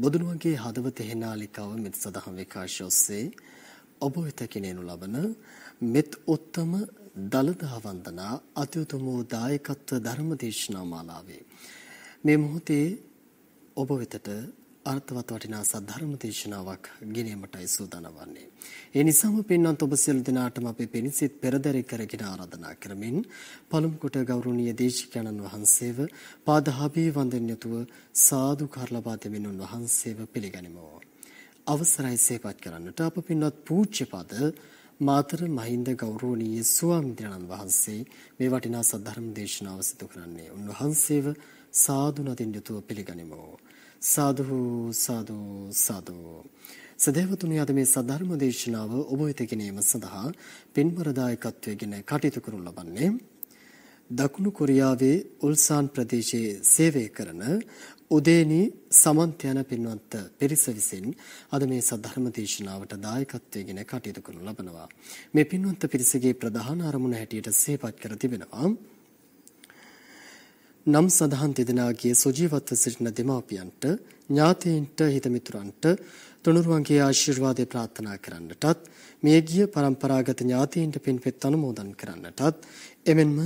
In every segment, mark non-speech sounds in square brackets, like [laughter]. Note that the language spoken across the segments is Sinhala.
බොදුනුවගේ හදවත හෙනාලිකාව මෙත් සඳහන් විකාශය ඔස්සේ ඔබ වෙත ගෙනෙනු ලබන මෙත් උත්තම දලදා වන්දනා අතිඋතුම වූ දායකත්ව ධර්ම දේශනා මාලාවේ මේ මොහොතේ ඔබ වෙතට අර්ථවත් වටිනා සද්ධර්ම දේශනාවක් ගෙනීමටයි සූදානම් වන්නේ. ඒ නිසාම පින්වත් ඔබ සියලු දෙනාටම අපේ පිණිසිත පෙරදරි කරගෙන ආරාධනා කරමින් පළමු කොට ගෞරවනීය දේශිකානන් වහන්සේව පාදහාභී වන්දන යුතුව සාදු කරලබා දෙමින් වහන්සේව පිළිගනිමු. අවසරයි සේපත් කරන්නට අප පින්වත් පූජ්‍යපද මාතර මහින්ද ගෞරවනීය ස්වාමීන් වහන්සේ මේ වටිනා සද්ධර්ම දේශනාව සිදු කරන්නේ. උන්වහන්සේව සාදු නදින් යුතුව පිළිගනිමු. සාදු සාදු සාදු සදේවතුනි අද මේ සද්ධර්ම දේශනාව ඔබ වෙත ගෙනීම සඳහා පින්වරදායකත්වයෙන් කටයුතු කරනු ලබන්නේ දකුණු කොරියාවේ උල්සාන් ප්‍රදේශයේ සේවය කරන උදේනි සමන්ත යන පින්වන්ත පිරිස විසින් අද මේ සද්ධර්ම දේශනාවට දායකත්වයෙන් කටයුතු කරනු ලබනවා. මේ පින්වන්ත පිරිසගේ ප්‍රධාන අරමුණ හැටියට සේපත් කර තිබෙනවා. නම් සඳහන් දෙදෙනාගේ සුජීවත්ව සිටින දෙමාපියන්ට ඥාතීන්ට හිතමිතුරන්ට තුනුරුවන්ගේ ආශිර්වාදය ප්‍රාර්ථනා කරන්නටත් මියගිය પરම්පරාගත ඥාතීන්ට පින්පෙත් අනුමෝදන් කරන්නටත් එමෙන්ම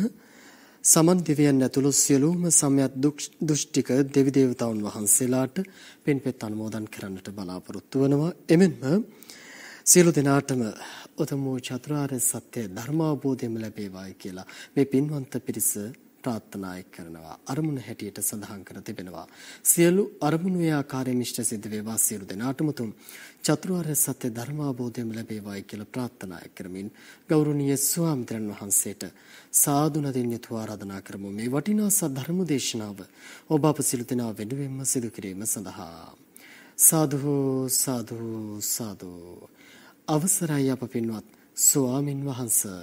සමන් දිවයන් ඇතුළු සියලුම සම්යත් දුෂ්ටික දෙවි දේවතාවුන් වහන්සේලාට පින්පෙත් අනුමෝදන් කරන්නට බලාපොරොත්තු වෙනවා එමෙන්ම සියලු දෙනාටම උතුම් වූ චතුරාර්ය සත්‍ය ධර්මාබෝධයම ලැබේවායි කියලා මේ පින්වන්ත පිරිස ප්‍රාර්ථනා කරනවා අරමුණ හැටියට සඳහන් කර තිබෙනවා සියලු අරමුණු ඒ ආකාරයෙන් ඉෂ්ට සිද්ධ වේවා සියලු දෙනාටම තුම් චතුරාර්ය සත්‍ය ධර්මාබෝධයම ලැබේවායි කියලා ප්‍රාර්ථනා කරමින් ගෞරවනීය ස්වාමීන් වහන්සේට සාදු නදින් යුතුව ආරාධනා කරමු මේ වටිනා සද්ධර්ම දේශනාව ඔබ අප සිළු දෙනා වෙනුවෙන්ම සිදු කිරීම සඳහා සාදු සාදු සාදු අවසරයි අප පින්වත් ස්වාමින් වහන්සේ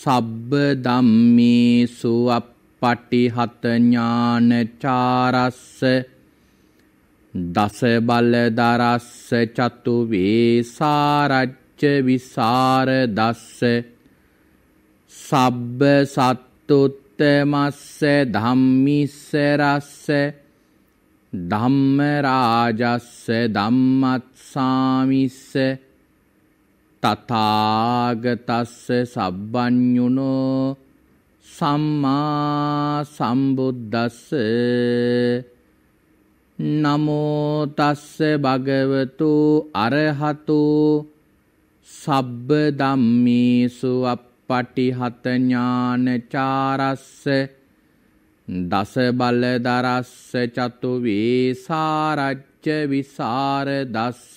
සබ්බ ධම්මේසු අප්පටිහත ඥාන චාරස්ස දස බල දරස්ස චතු වේසාරච්ච විසර දස්ස සබ්බ සත්තුත්තමස්ස ධම්මිස්ස රස්ස ධම්ම රාජස්ස ධම්මත් සාමිස්ස තථාගතස්ස සබ්බඤුනෝ සම්මා සම්බුද්දස්ස නමෝ තස්ස භගවතු අරහතු සබ්බ ධම්මේසු අප්පටිහත ඥානචාරස්ස දස බල දරස්ස චතු වේසාරච්ච විසර දස්ස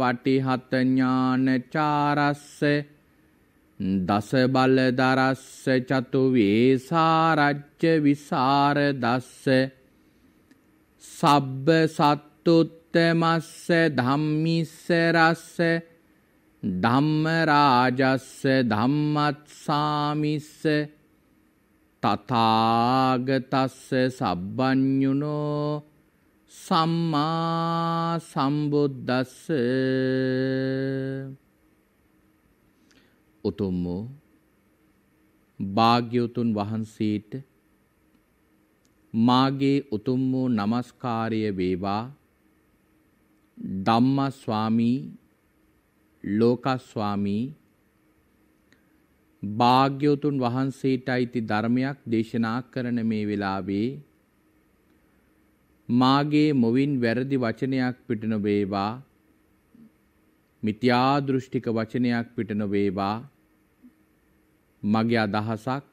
පටිහත ඥානචාරස්ස දස බල දරස්ස චතු වේසාරජ්‍ය විසර දස්ස සබ්බ සත්තුත්තමස්ස ධම්මිස්ස රස්ස ධම්ම රාජස්ස ධම්මත්සාමිස්ස තථාගතස්ස සබ්බඤුනෝ සම්මා සම්බුද්දස්ස උතුම් වූ භාග්‍යවතුන් වහන්සේට මාගේ උතුම් වූ নমස්කාරය වේවා ධම්මා ස්වාමී ලෝකා ස්වාමී භාග්‍යවතුන් වහන්සේටයි ති ධර්මයක් දේශනා කරන මේ වෙලාවේ මාගේ මොවින් වැරදි වචනයක් පිට නොවේවා මිත්‍යා දෘෂ්ටික වචනයක් පිට නොවේවා මගේ අදහසක්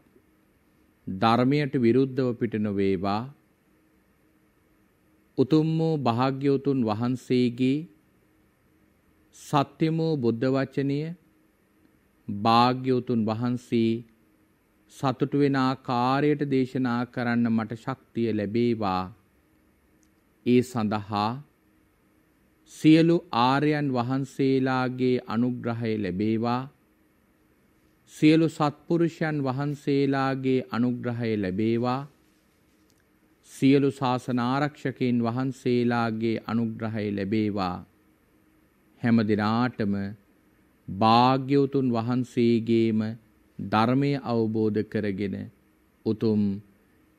ධර්මයට විරුද්ධව පිට නොවේවා උතුම් වූ භාග්‍යවතුන් වහන්සේගේ සත්‍යම වූ බුද්ධ වචනය භාග්‍යවතුන් වහන්සේ සතුටු වෙන ආකාරයට දේශනා කරන්න මට ශක්තිය ලැබේවා ඒ සඳහා සියලු ආර්යයන් වහන්සේලාගේ අනුග්‍රහය ලැබේවා සියලු සත්පුරුෂයන් වහන්සේලාගේ අනුග්‍රහය ලැබේවා සියලු ශාසන ආරක්ෂකයන් වහන්සේලාගේ අනුග්‍රහය ලැබේවා හැම දිනාටම භාග්‍යවතුන් වහන්සේගේම ධර්මය අවබෝධ කරගෙන උතුම්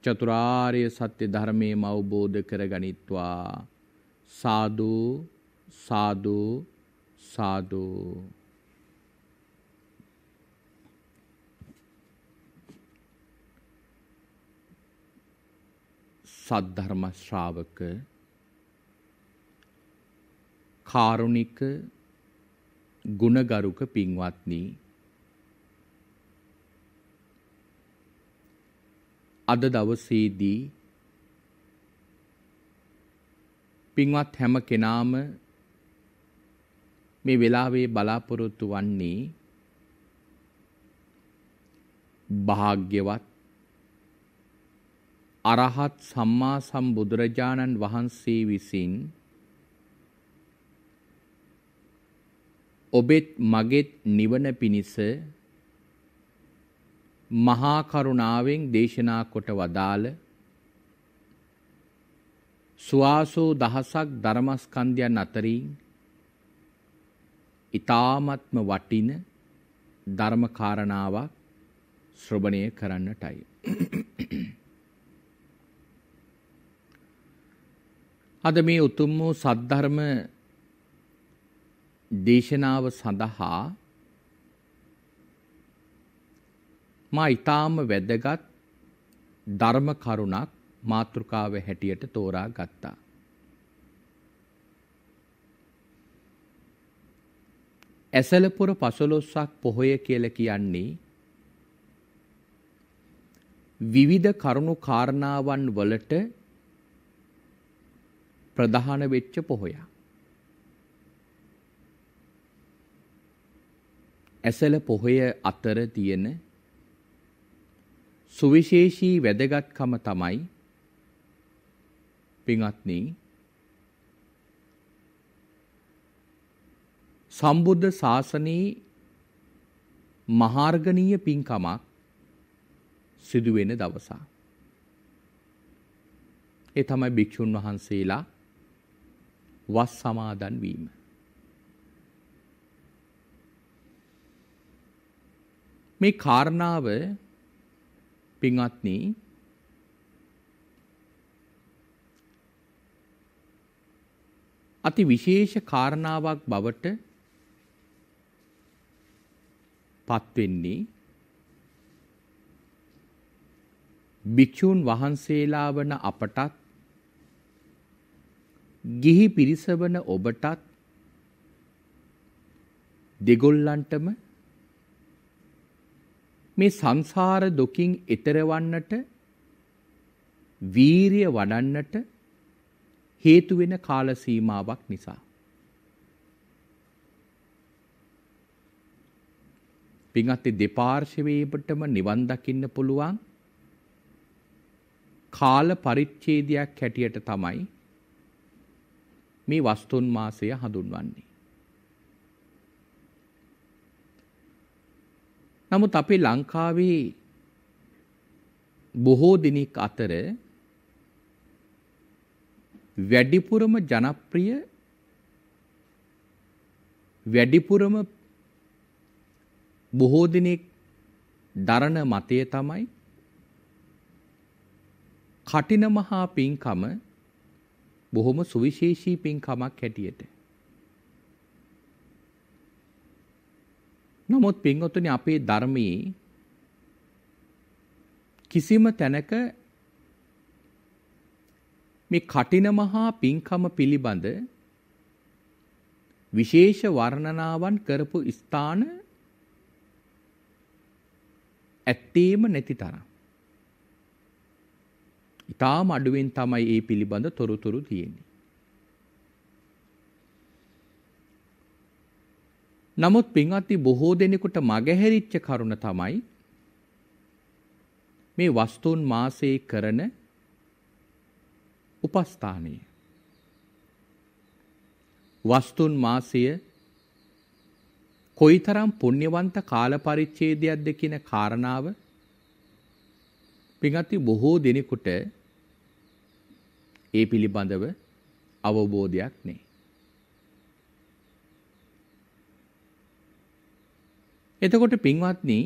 චතුරාර්ය සත්‍ය ධර්මයේම අවබෝධ කරගනිත්වා සාදු සාදු සාදු සද්ධර්ම ශ්‍රාවක කාරුණික ගුණගරුක පින්වත්නි අද දවසේදී පින්වත් හැම කෙනාම මේ වෙලාවේ බලාපොරොත්තු වන්නේ භාග්‍යවත් අරහත් සම්මා සම්බුදුරජාණන් වහන්සේ විසින් ඔබෙත් මගෙත් නිවන පිණිස මහා කරුණාවෙන් දේශනා කොට වදාළ සුවාසෝ දහසක් ධර්මස්කන්ධයන් අතරින් ඊ타මත්ම වටින ධර්ම කාරණාවක් ශ්‍රවණය කරන්නටයි. අද මේ උතුම් වූ සද්ධර්ම දේශනාව සඳහා මා ඊටාම වැදගත් ධර්ම කරුණක් මාතෘකාව හැටියට තෝරා ගත්තා. ඇසලපුර පසළොස්සක් පොහොය කියලා කියන්නේ විවිධ කරුණු කාරණාවන් වලට ප්‍රධාන වෙච්ච පොහොයක්. ඇසල පොහොය අතර තියෙන සුවිශේෂී වැදගත්කම තමයි පින්වත්නි සම්බුද්ධ ශාසනයේ මහාර්ගණීය පින්කමක් සිදුවෙන දවස. ඒ තමයි භික්ෂුන් වහන්සේලා වස් සමාදන් වීම. මේ කාරණාව පින්වත්නි අති විශේෂ කාරණාවක් බවට පත් වෙන්නේ භික්ෂූන් වහන්සේලා වන අපටත් ගිහි පිරිස වන ඔබටත් දෙගොල්ලන්ටම මේ සංසාර දුකින් එතරවන්නට වීරිය වඩන්නට හේතු වෙන කාල සීමාවක් නිසා පින්වත් දෙපාර්ශවයේපටම නිවන් දකින්න පුළුවන් කාල පරිච්ඡේදයක් හැටියට තමයි මේ වස්තුන් මාසය හඳුන්වන්නේ නමුත් අපේ ලංකාවේ බොහෝ දෙනෙක් අතර වැඩිපුරම ජනප්‍රිය වැඩිපුරම බොහෝ දෙනෙක් දරණ මතය තමයි කටින මහා පින්කම බොහොම සුවිශේෂී පින්කමක් හැටියට නමුත් පින්වතුනි අපේ ධර්මයේ කිසිම තැනක මේ කටින මහා පින්කම පිළිබඳ විශේෂ වර්ණනාවන් කරපු ස්ථාන ඇත්තේම නැති තරම්. ඊටාම අඩුවෙන් තමයි මේ පිළිබඳ තොරතුරු තියෙන්නේ. නමුත් පින්වත්නි බොහෝ දෙනෙකුට මගහැරිච්ච කරුණ තමයි මේ වස්තුන් මාසේ කරන උපස්ථානය. වස්තුන් මාසය කොයිතරම් පුණ්‍යවන්ත කාල පරිච්ඡේදයක්ද කියන කාරණාව පින්වත්නි බොහෝ දෙනෙකුට ඒ පිළිබඳව අවබෝධයක් නැහැ. එතකොට පින්වත්නි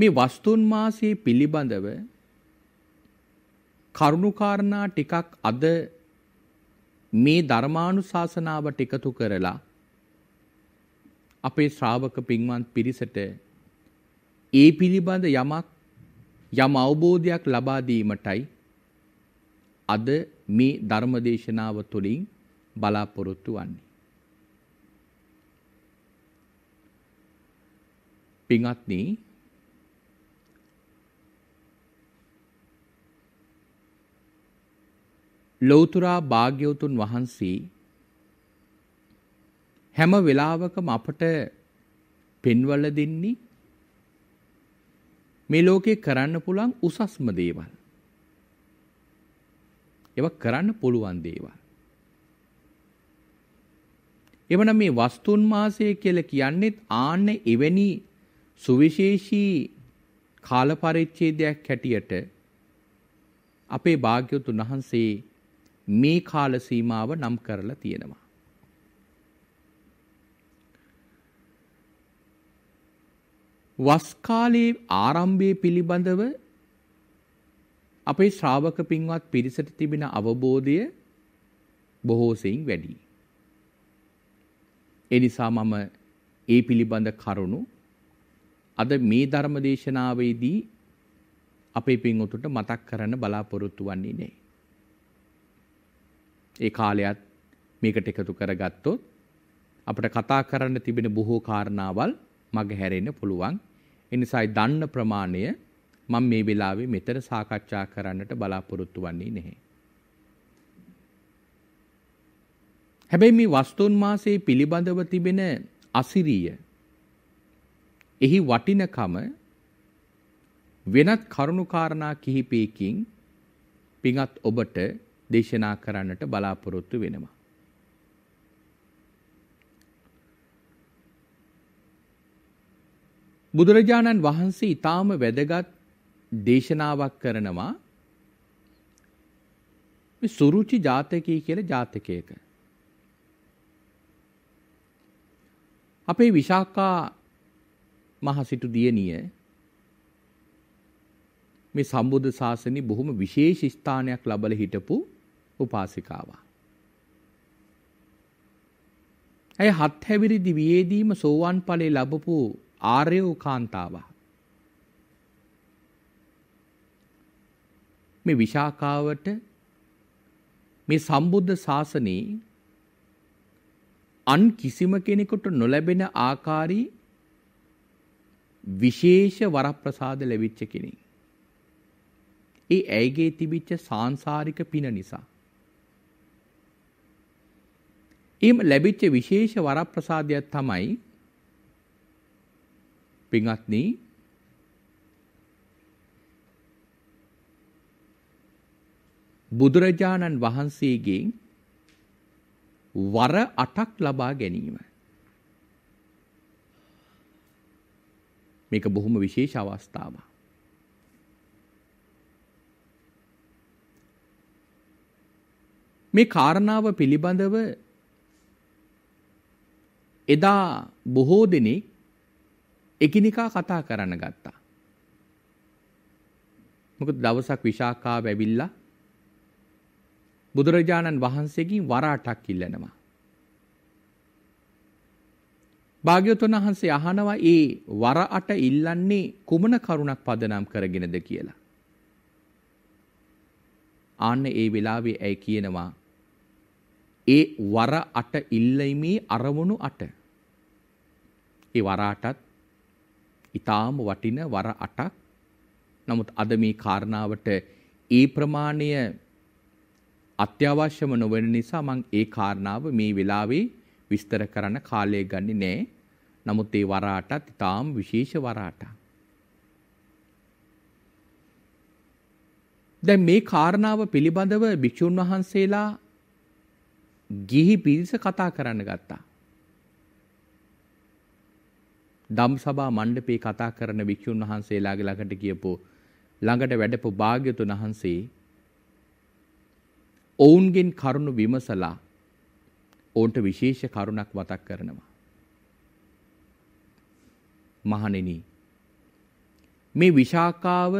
මේ වස්තුන් මාසයේ පිළිබඳව කරුණුකාරණා ටිකක් අද මේ ධර්මානුශාසනාවට එකතු කරලා අපේ ශ්‍රාවක පින්වත් පිරිසට ඒ පිළිබඳ යමක් යම් අවබෝධයක් ලබා දීමටයි අද මේ ධර්මදේශනාව තුළින් බලාපොරොත්තු වන්නේ පින්වත්නි ලෞතර භාග්‍යවතුන් වහන්සේ හැම වෙලාවකම අපට පෙන්වල දෙන්නේ මේ ලෝකේ කරන්න පුළුවන් උසස්ම දේවල්. ඒවා කරන්න පුළුවන් දේවල්. එවනම් මේ වස්තුන් මාසය කියලා කියන්නේ ආන්න එවැනි සුවිශේෂී කාල පරිච්ඡේදයක් හැටියට අපේ භාග්‍යවතුන් වහන්සේ මේ කාල සීමාව නම් කරලා තියෙනවා. වස් කාලයේ ආරම්භය පිළිබඳව අපේ ශ්‍රාවක පින්වත් පිරිසට තිබෙන අවබෝධය බොහෝ සෙයින් වැඩි. ඒ නිසා මම ඒ පිළිබඳ කරුණු අද මේ ධර්ම දේශනාවේදී අපේ පින්වතුන්ට මතක් කරන්න බලාපොරොත්තු වෙන්නේ නැහැ. ඒ කාලයත් මේකට එකතු කරගත්තොත් අපිට කතා කරන්න තිබෙන බොහෝ කාරණාවල් මගහැරෙන්න පුළුවන්. ඒ නිසායි දන්න ප්‍රමාණය මම මේ වෙලාවේ මෙතන සාකච්ඡා කරන්නට බලාපොරොත්තු වෙන්නේ නැහැ. හැබැයි මේ වස්තුන් මාසයේ පිළිබඳව තිබෙන අසිරිය එහි වටිනකම වෙනත් කරුණුකාරණා කිහිපයකින් පිඟත් ඔබට දේශනා කරන්නට බලාපොරොත්තු වෙනවා. බුදුරජාණන් වහන්සේ ඊටාම වැදගත් දේශනාවක් කරනවා මේ සුරුචි ජාතකය කියලා ජාතකයක. අපේ විශාකා මහසිටු දියණිය මේ සම්බුද්ධ ශාසනය බොහොම විශේෂ ස්ථානයක් ලබල හිටපු උපාසිකාවා. ඇය හත් හැවිරි දිවියේදීම සෝවාන් ඵලයේ ලැබපු ආර්යෝ කාන්තාවා. මේ විශාකාවට මේ සම්බුද්ධ ශාසනයේ අන් කිසිම කෙනෙකුට නොලැබෙන ආකාරී විශේෂ වරප්‍රසාද ලැබිච්ච කෙනෙක්. ඒ ඇයිගේ තිබිච්ච සාංසාරික පින නිසා. එම් ලැබිච්ච විශේෂ වරප්‍රසාදයක් තමයි පින්වත්නි බුදුරජාණන් වහන්සේගෙන් වර අටක් ලබා ගැනීම. මේක බොහොම විශේෂ අවස්ථාවක්. මේ කාරණාව පිළිබඳව එදා බොහෝ දෙනෙක් එකිනෙකා කතා කරන්න ගත්තා. මොකද දවසක් විශාඛාව ඇවිල්ලා බුදුරජාණන් වහන්සේගෙන් වරාටක් ඉල්ලනවා. භාග්‍යවතුන් වහන්සේ අහනවා ඒ වර අට ඉල්ලන්නේ කුමන කරුණක් පදනම් කරගෙනද කියලා. ආන්න ඒ වෙලාවේ ඇයි කියනවා ඒ වර අට ඉල්ලීමේ අරමුණු අට. ඒ වර අටත් ඊටාම වටින වර අටක්. නමුත් අද මේ කාරණාවට ඒ ප්‍රමාණය අත්‍යවශ්‍යම නොවන නිසා මම ඒ කාරණාව මේ වෙලාවේ විස්තර කරන්න කාලය ගන්නේ නෑ. නමුත් ඒ වරාටත් ඉතාම විශේෂ වරාටක්. දැන් මේ කාරණාව පිළිබඳව භික්ෂුන් වහන්සේලා ගිහි පිරිස කතා කරන්න ගත්තා. ධම්සභා මණ්ඩපේ කතා කරන භික්ෂුන් වහන්සේලාගේ ළඟට ගියපෝ ළඟට වැඩපු භාග්‍යතුන් වහන්සේ ඔවුන්ගෙන් කරුණු විමසලා ඔවුන්ට විශේෂ කරුණක් මතක් කරනවා. මහණෙනි මේ විශාකාව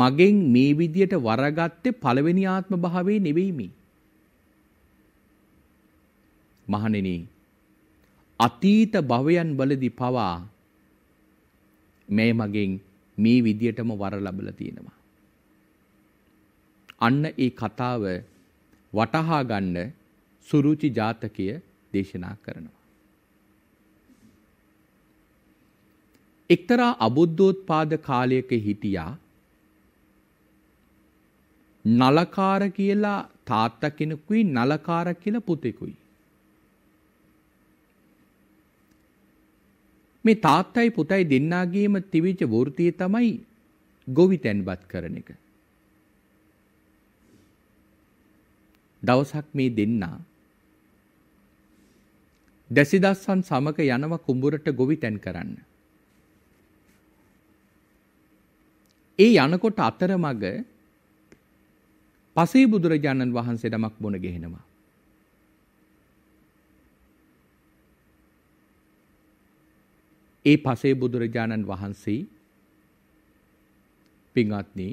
මගෙන් මේ විදියට වරගත්තේ පළවෙනි ආත්ම භාවයේ නෙවෙයි මේ. මහණෙනි අතීත භවයන් වලදී පවා මේ මගෙන් මේ විදියටම වර ලැබලා තියෙනවා. අන්න ඒ කතාව වටහා ගන්න සුරුචි ජාතකය දේශනා කරනවා. එක්තරා අබුද්ධෝත්පාද කාලයක හිටියා නලකාර කියලා තාත්තා කෙනෙකුයි නලකාර කියලා පුතෙකුයි. මේ තාත්තයි පුතයි දෙන්නාගේම තිබිච්ච වෘතිය තමයි ගොවි තැන්පත් කරන එක. දවසක් මේ දෙන්නා දැසිදස්සන් සමග යනව කුඹුරට ගොවිතැන් කරන්න. ඒ යනකොට අතරමඟ පසේ බුදුරජාණන් වහන්සේ නමක් බොන ගෙහෙනවා. ඒ පසේ බුදුරජාණන් වහන්සේ පින්වත්නි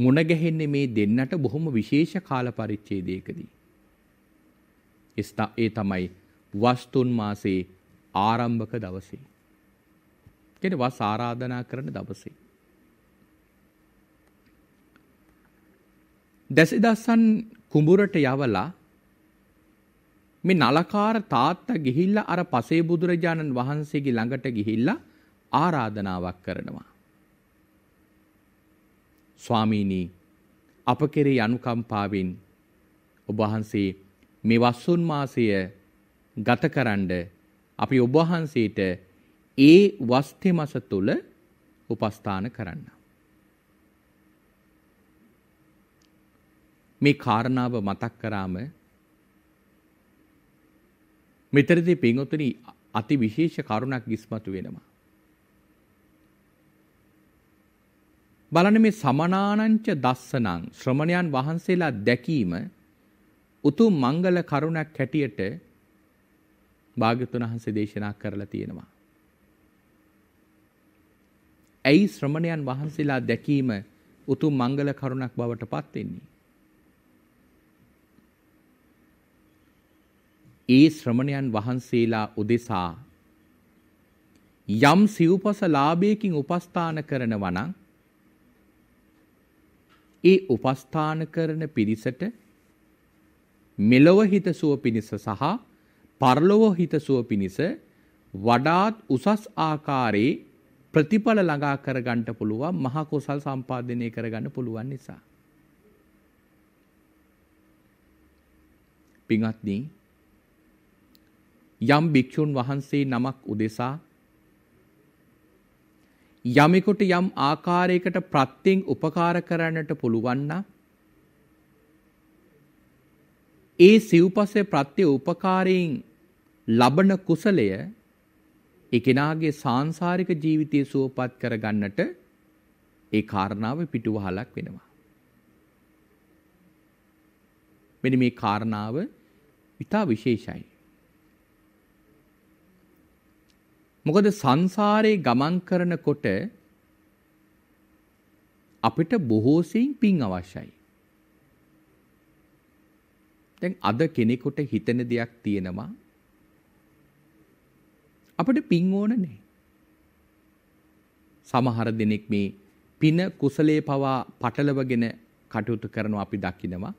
මුණ ගැහෙන්නේ මේ දෙන්නට බොහොම විශේෂ කාල පරිච්ඡේදයකදී. ඒ තමයි වස්තුන් මාසේ ආරම්භක දවසේ. කියන්නේ වස් ආරාධනා කරන දවසේ. දැසිදස්සන් කුඹුරට යවලා මේ නලකාර තාත්තා ගිහිල්ලා අර පසේ බුදුරජාණන් වහන්සේගේ ළඟට ගිහිල්ලා ආරාධනාවක් කරනවා. ස්වාමීනී අප කෙරේ අනුකම්පාවෙන් ඔබ වහන්සේ මේ වස්සුන් මාසය ගතකරනද අපි ඔබ වහන්සේට ඒ වස්තේ මාස තුල උපස්ථාන කරන්න. මේ කාරණාව මතක් කරාම මෙතරදී පින්වතුනි අති විශේෂ කරුණක් ඉස්මතු වෙනවා. බලන්න මේ සමනානංච දස්සනං ශ්‍රමණයන් වහන්සේලා දැකීම උතුම් මංගල කරුණක් හැටියට භාග්‍යතුන් වහන්සේ දේශනා කරලා තියෙනවා. ඇයි ශ්‍රමණයන් වහන්සේලා දැකීම උතුම් මංගල කරුණක් බවට පත් වෙන්නේ? ඒ ශ්‍රමණයන් වහන්සේලා උදෙසා යම් සිව්පස ලාභයකින් උපස්ථාන කරනවා නම් ඒ උපස්ථාන කරන පිරිසට මෙලොව හිතසුව පිණිස සහ පරලොව හිතසුව පිණිස වඩාත් උසස් ආකාරයේ ප්‍රතිඵල ළඟා කරගන්න පුළුවන් මහා කුසල් සම්පාදනය කරගන්න පුළුවන් නිසා. පින්වත්නි යම් භික්ෂුන් වහන්සේ නමක් උදෙසා යමෙකුට යම් ආකාරයකට ප්‍රත්‍යයෙන් උපකාර කරන්නට පුළුවන් ඒ සිව්පස්සේ ප්‍රත්‍ය උපකාරයෙන් ලබන කුසලය ඒ කෙනාගේ සාංශාරික ජීවිතය සුවපත් කරගන්නට ඒ කාරණාව පිටුවහලක් වෙනවා. මෙනි මේ කාරණාව ඉතා විශේෂයි. මොකද සංසාරේ ගමන් කරනකොට අපිට බොහෝ සෙයින් පින් අවශ්‍යයි. දැන් අද කෙනෙකුට හිතෙන දෙයක් තියෙනවා අපිට පින් ඕන නැහැ. සමහර දෙනෙක් මේ පින කුසලයේ පවා පටලවගෙන කටයුතු කරනවා අපි දකිනවා.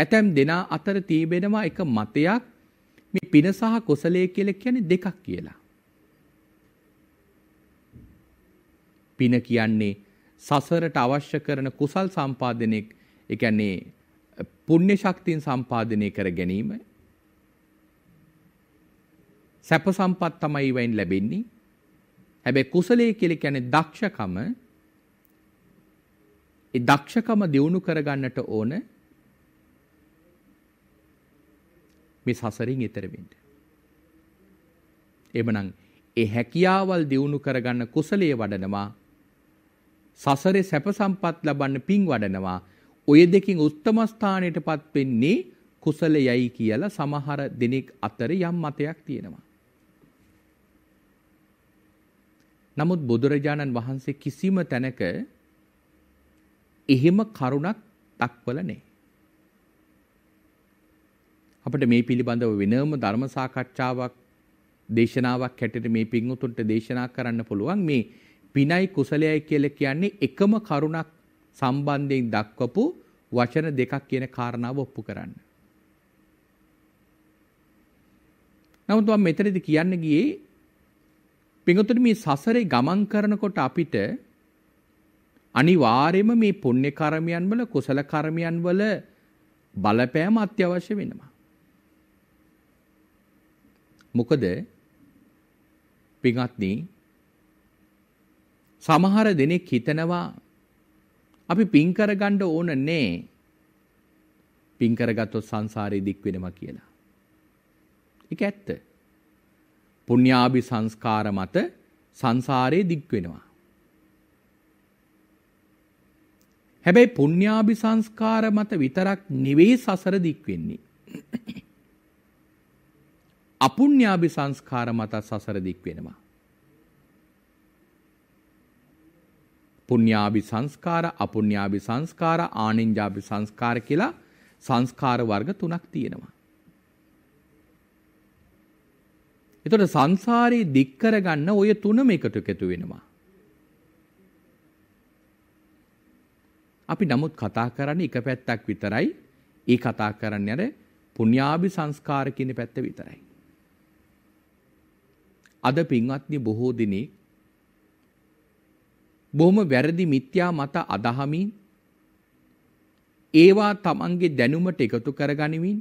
ඇතැම් දෙනා අතර තිබෙනවා එක මතයක් මේ පින සහ කුසලයේ කියලා කියන්නේ දෙකක් කියලා. පින කියන්නේ සසරට අවශ්‍ය කරන කුසල් සම්පාදනයේ ඒ කියන්නේ පුණ්‍ය ශක්තියෙන් සම්පාදනය කර ගැනීම සැප සම්පත් තමයි වෙන් ලැබෙන්නේ. හැබැයි කුසලයේ කියලා කියන්නේ දක්ෂකම ඒ දක්ෂකම දියුණු කරගන්නට ඕන මේ සසරින් එතර වෙන්න. එමනම් ඒ හැකියාවල් දියුණු කරගන්න කුසලයේ වඩනවා සසරේ සැප සම්පත් ලබන්න පිං වඩනවා ඔය දෙකින් උත්තම ස්ථානයටපත් වෙන්නේ කුසලයයි කියලා සමහර දෙනෙක් අතර යම් මතයක් තියෙනවා. නමුත් බුදුරජාණන් වහන්සේ කිසිම තැනක එහෙම කරුණක් දක්වල නැහැ. අපිට මේ පිළිබඳව වෙනම ධර්ම සාකච්ඡාවක් දේශනාවක් හැටියට මේ පින්වුතුන්ට දේශනා කරන්න පුළුවන් මේ පිනයි කුසලයයි කියලා කියන්නේ එකම කරුණක් සම්බන්ධයෙන් දක්වපු වචන දෙකක් කියන කාරණාව ඔප්පු කරන්න. නමුත් මම මෙතනදී කියන්න ගියේ පින්වතුනි මේ සසරේ ගමන් කරනකොට අපිට අනිවාර්යයෙන්ම මේ පුණ්‍ය කර්මයන් වල කුසල කර්මයන් වල බලපෑම අත්‍යවශ්‍ය වෙනවා. මොකද පිඟත්නි සමහර දෙනෙක් හිතනවා අපි පින් කරගන්න ඕන නෑ. පින් කරගත්තොත් සංසාරේ දික් වෙනවා කියලා. ඒක ඇත්ත. පුණ්‍යාභි සංස්කාර මත සංසාරේ දික් වෙනවා. හැබැයි පුණ්‍යාභි සංස්කාර මත විතරක් නෙවෙයි සසර දික් වෙන්නේ. අපුඤ්ඤාභි සංස්කාර මත සසර දික් වෙනවා. පුඤ්ඤාභි සංස්කාර, අපුඤ්ඤාභි සංස්කාර, ආනිඤ්ඤාභි සංස්කාර කියලා සංස්කාර වර්ග තුනක් තියෙනවා. එතකොට සංසාරේ දික් කරගන්න ඔය තුනම එකතු එකතු වෙනවා. අපි නමුත් කතා කරන්නේ එක පැත්තක් විතරයි. ඒ කතා කරන්නේ අර පුඤ්ඤාභි සංස්කාර කියන පැත්ත විතරයි. අද පින්වත්නි බොහෝ දිනේ බොහොම වැරදි මිත්‍යා මත අදහමින් ඒවා තමන්ගේ දැනුමට එකතු කරගනිමින්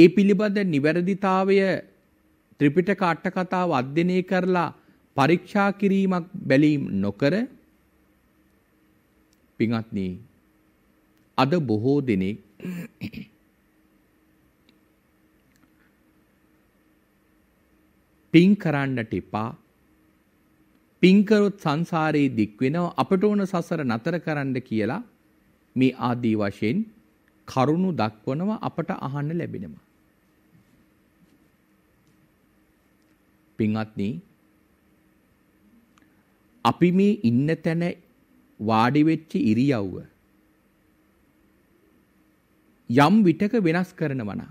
ඒ පිළිබඳ නිවැරදිතාවය ත්‍රිපිටක අට කතාව අධ්‍යයනය කරලා පරීක්ෂා කිරීමක් බැලීම් නොකර පින්වත්නි අද බොහෝ දෙනෙක් පින් කරන්නට එපා. පින්කරොත් සංසාරයේ දික් වෙනවා අපට ඕන සසර නතර කරන්න කියලා මේ ආදී වශයෙන් කරුණු දක්වනවා අපට අහන්න ලැබෙනවා. පින්වත්නි අපි මේ ඉන්න තැන වාඩි වෙච්ච ඉරියව්ව යම් විටක වෙනස් කරනවා නම්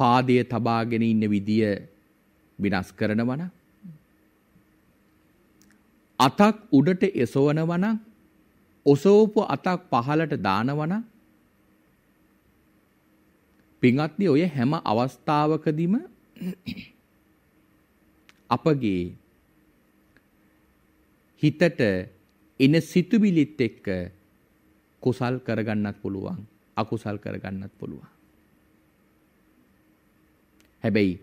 පාදය තබාගෙන ඉන්න විදිය විනාශ කරනවා නම් අතක් උඩට එසවනවා නම් ඔසවපු අතක් පහලට දානවා නම් පින්වත්නි ඔය හැම අවස්ථාවකදීම [clears throat] අපගේ හිතට එන සිතුවිලිත් එක්ක කුසල් කරගන්නත් පුළුවන් අකුසල් කරගන්නත් පුළුවන් හැබැයි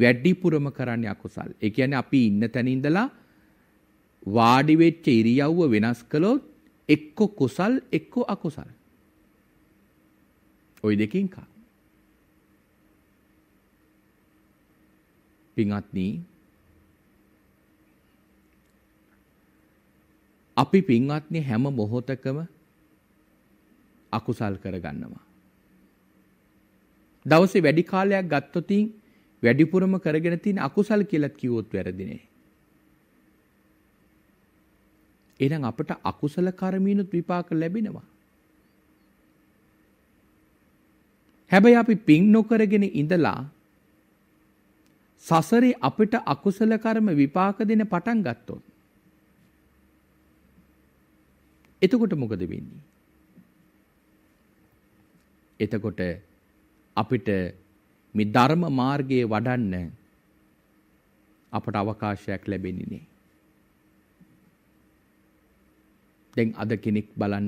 වැඩිපුරම කරන්නේ අකුසල්. ඒ කියන්නේ අපි ඉන්න තැන ඉඳලා වාඩි වෙච්ච ඉරියව්ව වෙනස් කළොත් එක්ක කුසල් එක්ක අකුසල්. ওই දෙකෙන් කා. පින්වත්නි අපි පින්වත්නි හැම මොහොතකම අකුසල් කරගන්නවා. දවසේ වැඩි කාලයක් ගත්තොත් වැඩිපුරම කරගෙන තියෙන අකුසල් කියලාත් කිව්වොත් වැරදි නෑ. එහෙනම් අපට අකුසල කර්මිනුත් විපාක ලැබෙනවා. හැබැයි අපි පින් නොකරගෙන ඉඳලා සසරේ අපිට අකුසල කර්ම විපාක දෙන පටන් ගත්තොත් එතකොට මොකද වෙන්නේ? එතකොට අපිට මේ ධර්ම මාර්ගයේ වඩන්න අපට අවකාශයක් ලැබෙන්නේ නෑ. දැන් අද කෙනෙක් බලන්න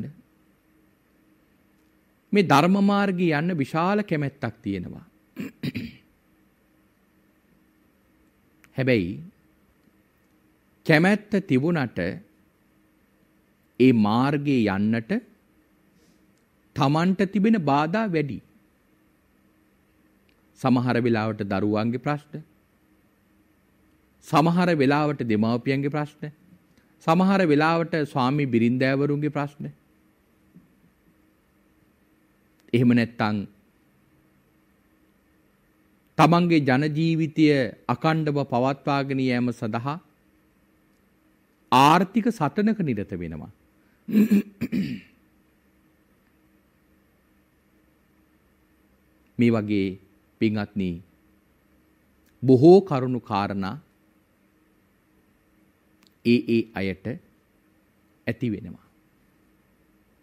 මේ ධර්ම මාර්ගය යන්න විශාල කැමැත්තක් තියෙනවා. [clears throat] හැබැයි කැමැත්ත තිබුණට ඒ මාර්ගයේ යන්නට තමන්ට තිබෙන බාධා වැඩි. සමහර වෙලාවට දරුවන්ගේ ප්‍රශ්න සමහර වෙලාවට දෙමාපියන්ගේ ප්‍රශ්න සමහර වෙලාවට ස්වාමි බිරින්දෑවරුන්ගේ ප්‍රශ්න එහෙම නැත්තං තමන්ගේ ජනජීවිතය අකණ්ඩව පවත්වාගෙන යෑම සඳහා ආර්ථික සටනක නිරත වෙනවා. මේ වගේ පින්වත්නි බොහෝ කරුණු කාරණා ඒ ඒ අයට ඇති වෙනවා.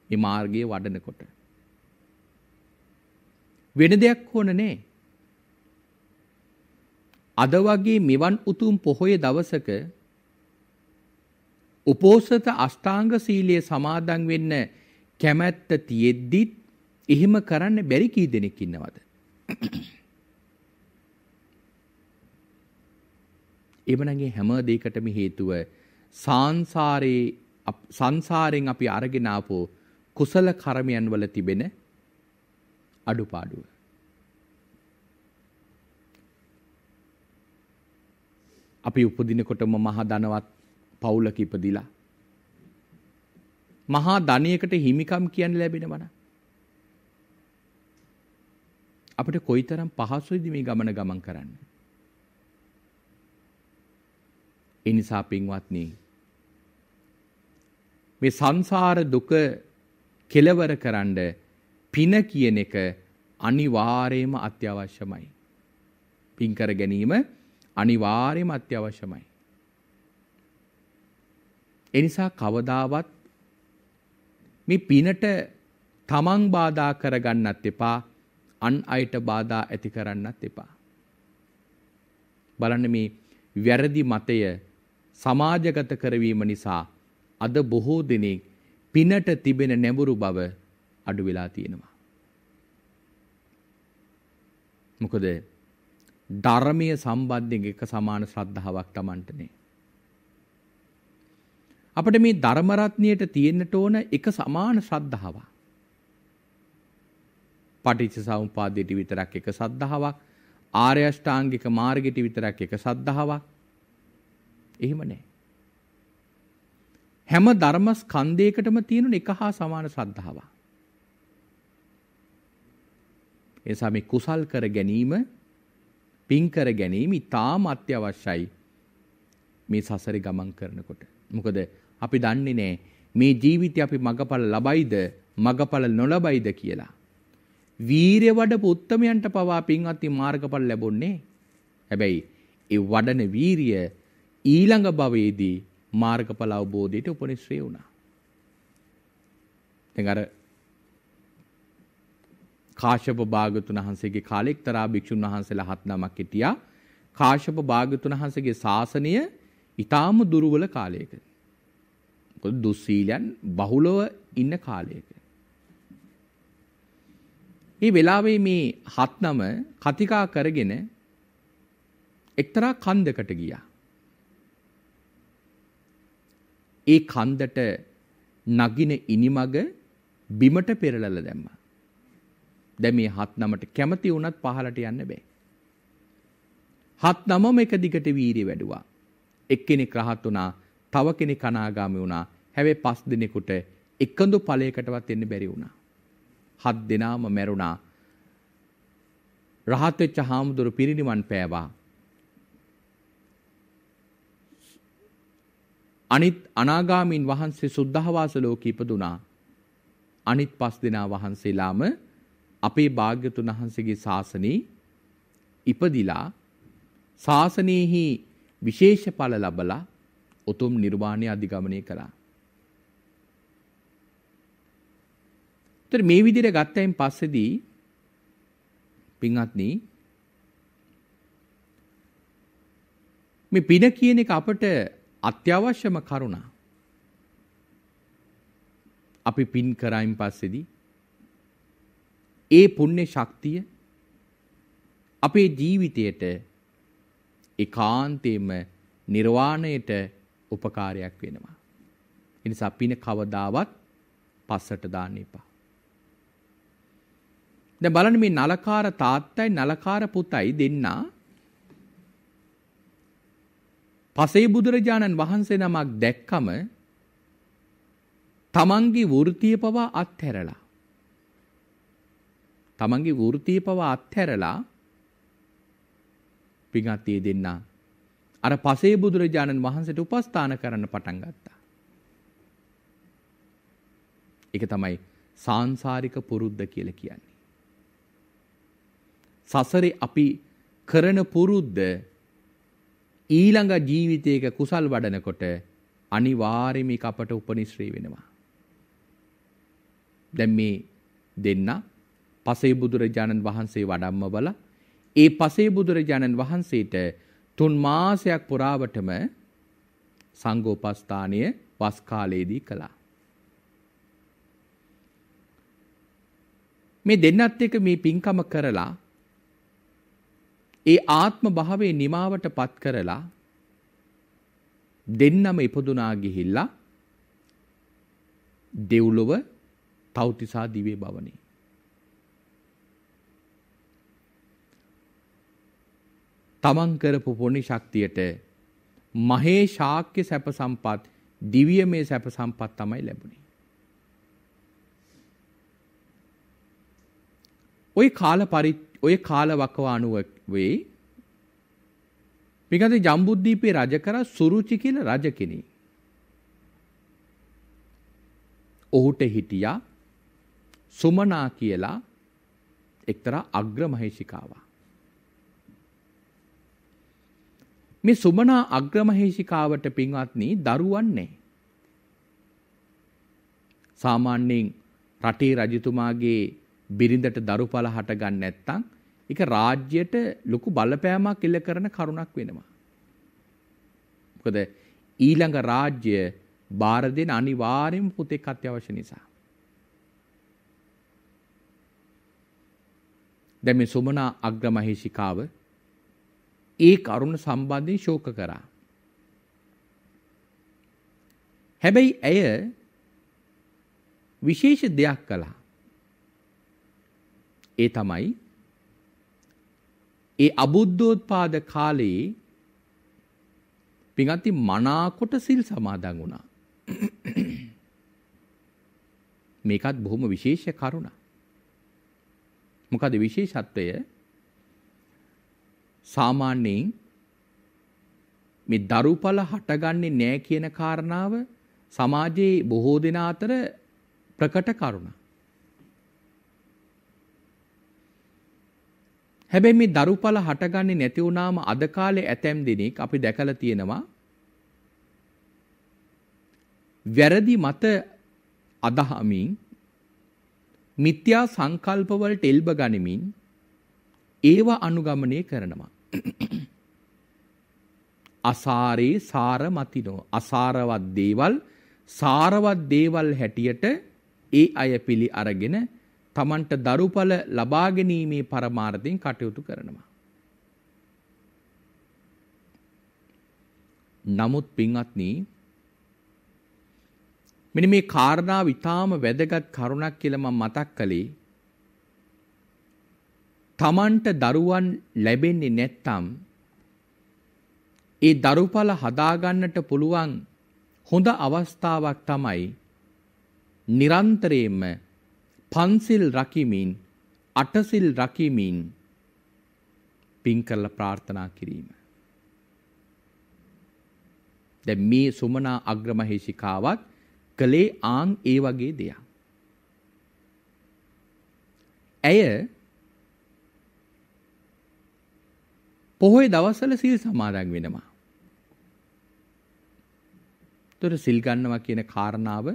මේ මාර්ගයේ වඩනකොට. වෙන දෙයක් හොන නෑ. අද වගේ මෙවන් උතුම් පොහොය දවසක උපෝසත අෂ්ටාංග සීලයේ සමාදන් වෙන්න කැමැත්ත තියෙද්දිත් එහෙම කරන්න බැරි කී දෙනෙක් ඉන්නවද? එවනගේ හැම දෙයකටම හේතුව සංසාරේ සංසාරයෙන් අපි අරගෙන ආපෝ කුසල කර්මයන් වල තිබෙන අඩුපාඩුව. අපි උපදිනකොටම මහා ධනවත් පවුලක ඉපදිලා මහා ධනයකට හිමිකම් කියන්න ලැබෙනවා නම් අපිට කොයිතරම් පහසුයිද මේ ගමන ගමන් කරන්නේ ඒ නිසා පින්වත්නි මේ සංසාර දුක කෙලවර කරන්න පින කියන එක අනිවාර්යයෙන්ම අත්‍යවශ්‍යමයි. පින් කර ගැනීම අනිවාර්යයෙන්ම අත්‍යවශ්‍යමයි. ඒ නිසා කවදාවත් මේ පිනට තමන් බාධා කරගන්නත් එපා අන් අයට බාධා ඇති කරන්නත් එපා. බලන්න මේ වැරදි මතය සමාජගත කරවීම නිසා අද බොහෝ දෙනෙක් පිනට තිබෙන නැඹුරු බව අඩු වෙලා තියෙනවා. මොකද ධර්මයේ සම්බන්ධයෙන් එක සමාන ශ්‍රද්ධාවක් Tamanට නේ. අපිට මේ ධර්ම රත්නියට තියෙන්නට ඕන එක සමාන ශ්‍රද්ධාවක්. පටිච්චසමුපාදයට විතරක් එක ශ්‍රද්ධාවක්, ආර්ය අෂ්ටාංගික මාර්ගයට විතරක් එක ශ්‍රද්ධාවක්, එහෙම නැහැ. හැම ධර්ම ස්කන්ධයකටම තියෙන එක හා සමාන ශ්‍රද්ධාව. එසා මේ කුසල් කර ගැනීම, පින් කර ගැනීම ඉතාම අත්‍යවශ්‍යයි මේ සසරේ ගමන් කරනකොට. මොකද අපි දන්නේ නැහැ මේ ජීවිතය අපි මගපල ලබයිද, මගපල නොලබයිද කියලා. වීරය වඩපු උත්තමයන්ට පවා පින්වත්ති මාර්ගඵල ලැබුණේ. හැබැයි ඒ වඩන වීරිය ඊළඟ භවයේදී මාර්ගඵල අවබෝධයට උපනිශ්‍රේ වුණා. දැන් අර කාශ්‍යප භාගතුන් වහන්සේගේ කාලේ එක්තරා භික්ෂුන් වහන්සේලා හත් නමක් හිටියා. කාශ්‍යප භාගතුන් වහන්සේගේ ශාසනය ඊටාම දුර්වල කාලයක. මොකද දුස්සීලයන් බහුලව ඉන්න කාලයක. මේ වෙලාවේ මේ හත් නම කතිකා කරගෙන එක්තරා කන්දකට ගියා. ඒ කන්දට නගින ඉනිමග බිමට පෙරලලා දැම්මා. දැන් මේ හත් නමට කැමති වුණත් පහලට යන්න බෑ. හත් නමම එක දිගට වීරිය වැඩුවා. එක්කෙනෙක් රහත් වුණා, තව කෙනෙක් අනාගාමී වුණා. හැබැයි පස් දිනෙකට එකඳු ඵලයකටවත් එන්න බැරි වුණා. හත් දෙනාම මැරුණා. රහත් වෙච්ච හාමුදුරු පිරිණිවන් පෑවා. අනිත් අනාගාමීන් වහන්සේ සුද්ධහවාස ලෝකෙ ඉපදුනා. අනිත් පස් දෙනා වහන්සේලාම අපේ භාග්‍යතුන් වහන්සේගේ ශාසනේ ඉපදිලා ශාසනයෙහි විශේෂ ඵල ලබලා උතුම් නිර්වාණය අධිගමනය කළා. ඒතර මේ විදිහට ගත්තයින් පස්සේදී පින්වත්නි මේ පින කියන එක අපට අත්‍යවශ්‍යම කරුණ. අපි පින් කරයින් පස්සේදී ඒ පුණ්‍ය ශක්තිය අපේ ජීවිතයට ඒකාන්තයෙන්ම නිර්වාණයට උපකාරයක් වෙනවා. ඒ නිසා පින කවදාවත් පස්සට දාන්න එපා. දැන් බලන්න මේ නලකාර තාත්තයි නලකාර පුතයි දෙන්නා පසේ බුදුරජාණන් වහන්සේ නමක් දැක්කම තමන්ගේ වෘත්තිය පවා අත්හැරලා තමන්ගේ වෘත්තිය පවා අත්හැරලා පිඟත්තිය දෙන්න අර පසේ බුදුරජාණන් වහන්සේට උපස්ථාන කරන්න පටන් ගත්තා. ඒක තමයි සාංශාරික පුරුද්ද කියලා කියන්නේ. සසරේ අපි කරන පුරුද්ද ඊළඟ ජීවිතයක කුසල් වඩනකොට අනිවාර්යයෙන්ම අපට උපනිශ්‍රී වෙනවා. දැන් මේ දෙන්න පසේ බුදුරජාණන් වහන්සේ වඩම්මවල ඒ පසේ බුදුරජාණන් වහන්සේට තුන් මාසයක් පුරාවටම සංඝෝපස්ථානය වස් කාලයේදී කළා. මේ දෙන්නත් එක මේ පින්කම කරලා ඒ ආත්ම භාවයේ නිමාවට පත් කරලා දෙන්නම ඉපදුනා ගිහිල්ලා දෙව්ලොව තෞතිසා දිවේ භවනේ තමන් කරපු පොණි ශක්තියට මහේ ශාක්‍ය සැප සම්පත් දිව්‍යමය සැප සම්පත් තමයි ලැබුණේ. ওই කාල පරි ওই කාල වකවානුව වෙයි. මේකට ජම්බුද්දීපේ රජ කර සුරුචි කියලා රජ කෙනෙක්. ඔහුට හිටියා සුමනා කියලා එක්තරා අග්‍රමහේෂිකාවක්. මේ සුමනා අග්‍රමහේෂිකාවට පින්වත්නි දරුවන් නැහැ. සාමාන්‍යයෙන් රටේ රජතුමාගේ බිරිඳට දරුපල හට ගන්න නැත්නම් ඒක රාජ්‍යයට ලොකු බලපෑමක් ඉල්ල කරන කරුණක් වෙනවා. මොකද ඊළඟ රාජ්‍ය බාර දෙන අනිවාර්යම පුතෙක් අත්‍යවශ්‍ය නිසා. දැන් මේ සුමනා අග්‍රමහේෂිකාව ඒ කරුණ සම්බන්ධයෙන් ශෝක කරා. හැබැයි ඇය විශේෂ දෙයක් කළා. ඒ තමයි ඒ අබුද්ධෝත්පාද කාලයේ පින්වත්නි මනාකොට සිල් සමාදන් වුණා. මේකත් බොහොම විශේෂ කරුණක්. මොකද විශේෂත්වය සාමාන්‍යයෙන් මේ දරුපල හටගන්නේ නැහැ කියන කාරණාව සමාජයේ බොහෝ දෙනා අතර ප්‍රකට කරුණක්. හැබැයි මේ දරුඵල හටගන්නේ නැති වුණාම අද කාලේ ඇතැම් දිනෙක අපි දැකලා තියෙනවා වැරදි මත අදහමින් මිත්‍යා සංකල්ප වලට එල්බ ගනිමින් ඒව අනුගමනය කරනවා අසාරේ සාර මතිනෝ අසාරවත් දේවල් සාරවත් දේවල් හැටියට ඒ අය පිළි අරගෙන තමන්ට දරුඵල ලබා ගැනීමේ පරමාර්ථයෙන් කටයුතු කරනවා. නමුත් පින්වත්නි මෙන්න මේ කාරණාව ඊටාම වැදගත් කරුණක් කියලා මම මතක් කළේ. තමන්ට දරුවන් ලැබෙන්නේ නැත්නම් ඒ දරුඵල හදාගන්නට පුළුවන් හොඳ අවස්ථාවක් තමයි නිරන්තරයෙන්ම පන්සිල් රකිමින් අටසිල් රකිමින් පින් කරලා ප්‍රාර්ථනා කිරීම. දැන් මේ සුමනා අග්‍රමහේෂිකාවක් කලේ ආන් ඒ වගේ දෙයක්. ඇය පොහොය දවස්වල සීල් සමාදන් වෙනවා. ඒතර සිල් ගන්නවා කියන කාරණාව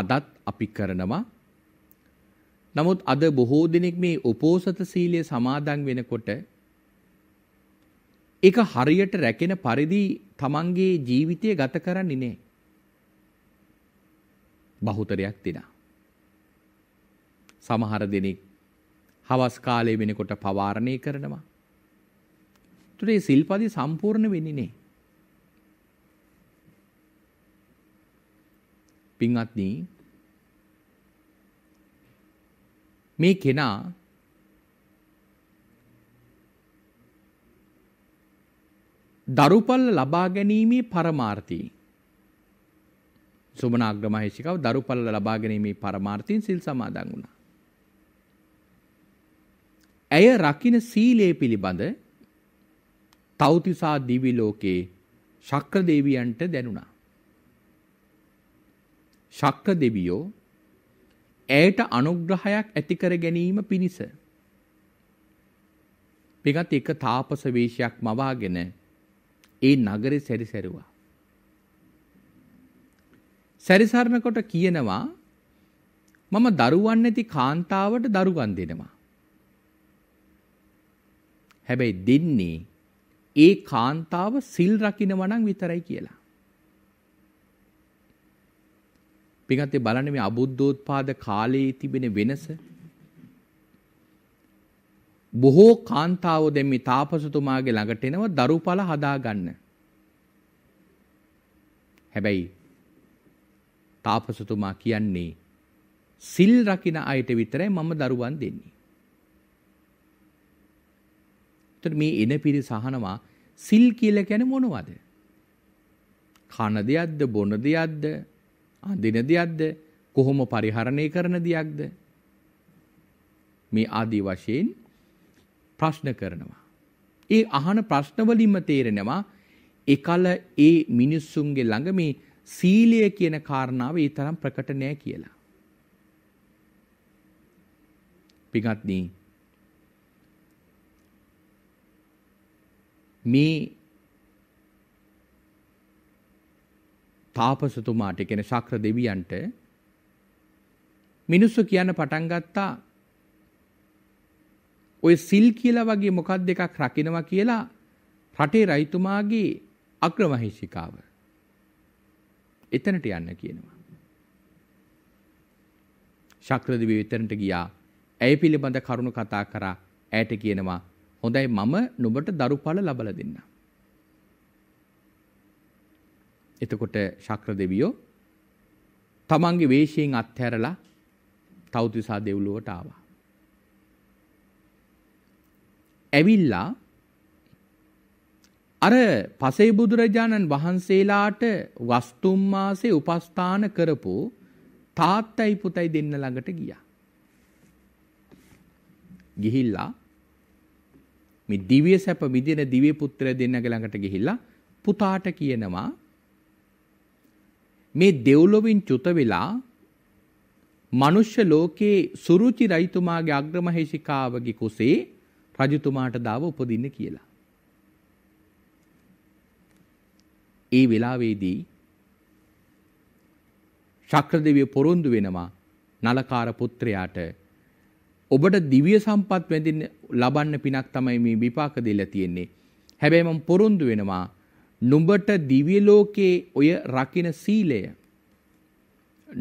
අදත් අපි කරනවා නමුත් අද බොහෝ දෙනෙක් මේ උපෝසත සීලය සමාදන් වෙනකොට ඒක හරියට රැකෙන පරිදි තමන්ගේ ජීවිතය ගත කරන්නේ නෑ. බහුතරයක් දෙනා. සමහර දෙනෙක් හවස් කාලේ වෙනකොට පවාරණය කරනවා. ඒතර ඒ සිල්පදි සම්පූර්ණ වෙන්නේ නෑ. පින්වත්නි මේ කෙනා දරුපල්ල ලබා ගැනීමේ පරමාර්ථී සුමනාග්‍ර මහේෂිකාව දරුපල්ල ලබා ගැනීමේ පරමාර්ථයෙන් සිල් සමාදන් වුණා. ඇය රකින්න සීලය පිළිබඳ තෞතිසා දිවි ලෝකේ ශක්‍ර දෙවියන්ට දැනුණා. ශක්‍ර දෙවියෝ ඇයට අනුග්‍රහයක් ඇතිකර ගැනීම පිණිස. පෙගත් එක තාපස වේශයක් මවාගෙන ඒ නගරේ සැරිසැරුවා. සැරිසරන කොට කියනවා මම දරුවන් නැති කාන්තාවට දරුවන් දෙනවා. හැබැයි දෙන්නේ ඒ කාන්තාව සිල් රකින්නවා නම් විතරයි කියලා. පිටත් බලන්න මේ අබුද්ධෝත්පාද කාලයේ තිබෙන වෙනස බොහෝ කාන්තාවෝ දැන් මේ තාපසතුමාගේ ළඟට එනවා දරුපල හදා ගන්න. හැබැයි තාපසතුමා කියන්නේ සිල් රකින අයට විතරයි මම දරුවන් දෙන්නේ. එතකොට මේ එන පිරිස අහනවා සිල් කියලා කියන්නේ මොනවද? කන දෙයක්ද බොන දෙයක්ද අඳින දියක්ද කොහොම පරිහරණය කරන දියක්ද මේ ආදී වශයෙන් ප්‍රශ්න කරනවා. ඒ අහන ප්‍රශ්න වලින්ම තේරෙනවා එකල ඒ මිනිස්සුන්ගේ ළඟ මේ සීලය කියන කාරණාව ඒ තරම් ප්‍රකට නෑ කියලා. පිගත්නී මේ තාපසතුමාට කියන ශක්‍ර දෙවියන්ට මිනිස්සු කියන්න පටන් ගත්තා ඔය සිල් කියලා වගේ මොකක් දෙකක් රකිනවා කියලා රටේ රයිතුමාගේ අග්‍රමහේෂිකාව එතනට යන්න කියනවා ශක්‍රදේවී එතනට ගියා ඇය පිළිබඳ කරුණු කතා කරා ඇයට කියනවා හොඳයි මම නුඹට දරුඵල ලබලා දෙන්නම් එතකොට ශක්‍ර දෙවියෝ තමන්ගේ වේශයෙන් අත්හැරලා තවතිසා දෙව්ලුවට ආවා. ඇවිල්ලා අර පසේ බුදුරජාණන් වහන්සේලාට වස්තුම් මාසේ උපස්ථාන කරපු තාත්තයි පුතයි දෙන්න ළඟට ගියා. ගිහිල්ලා මේ දිව්‍ය සැප විදින දිව්‍ය පුත්‍ර දෙන්නගේ ළඟට ගිහිල්ලා පුතාට කියනවා මේ දෙව්ලොවින් චුත වෙලා මනුෂ්‍ය ලෝකේ සුරුචි රයිතුමාගේ අග්‍රමහේෂිකාවගේ කුසේ රජතුමාට දාව උපදින්න කියලා. ඒ වෙලාවේදී ශක්‍රදේවිය පොරොන්දු වෙනවා නලකාර පුත්‍රයාට ඔබට දිව්‍ය සම්පත් වැඳින්න ලබන්න පිනක් තමයි මේ විපාක දෙලා තියෙන්නේ. හැබැයි මම පොරොන්දු වෙනවා නුඹට දිව්‍ය ලෝකයේ ඔය රකින්න සීලය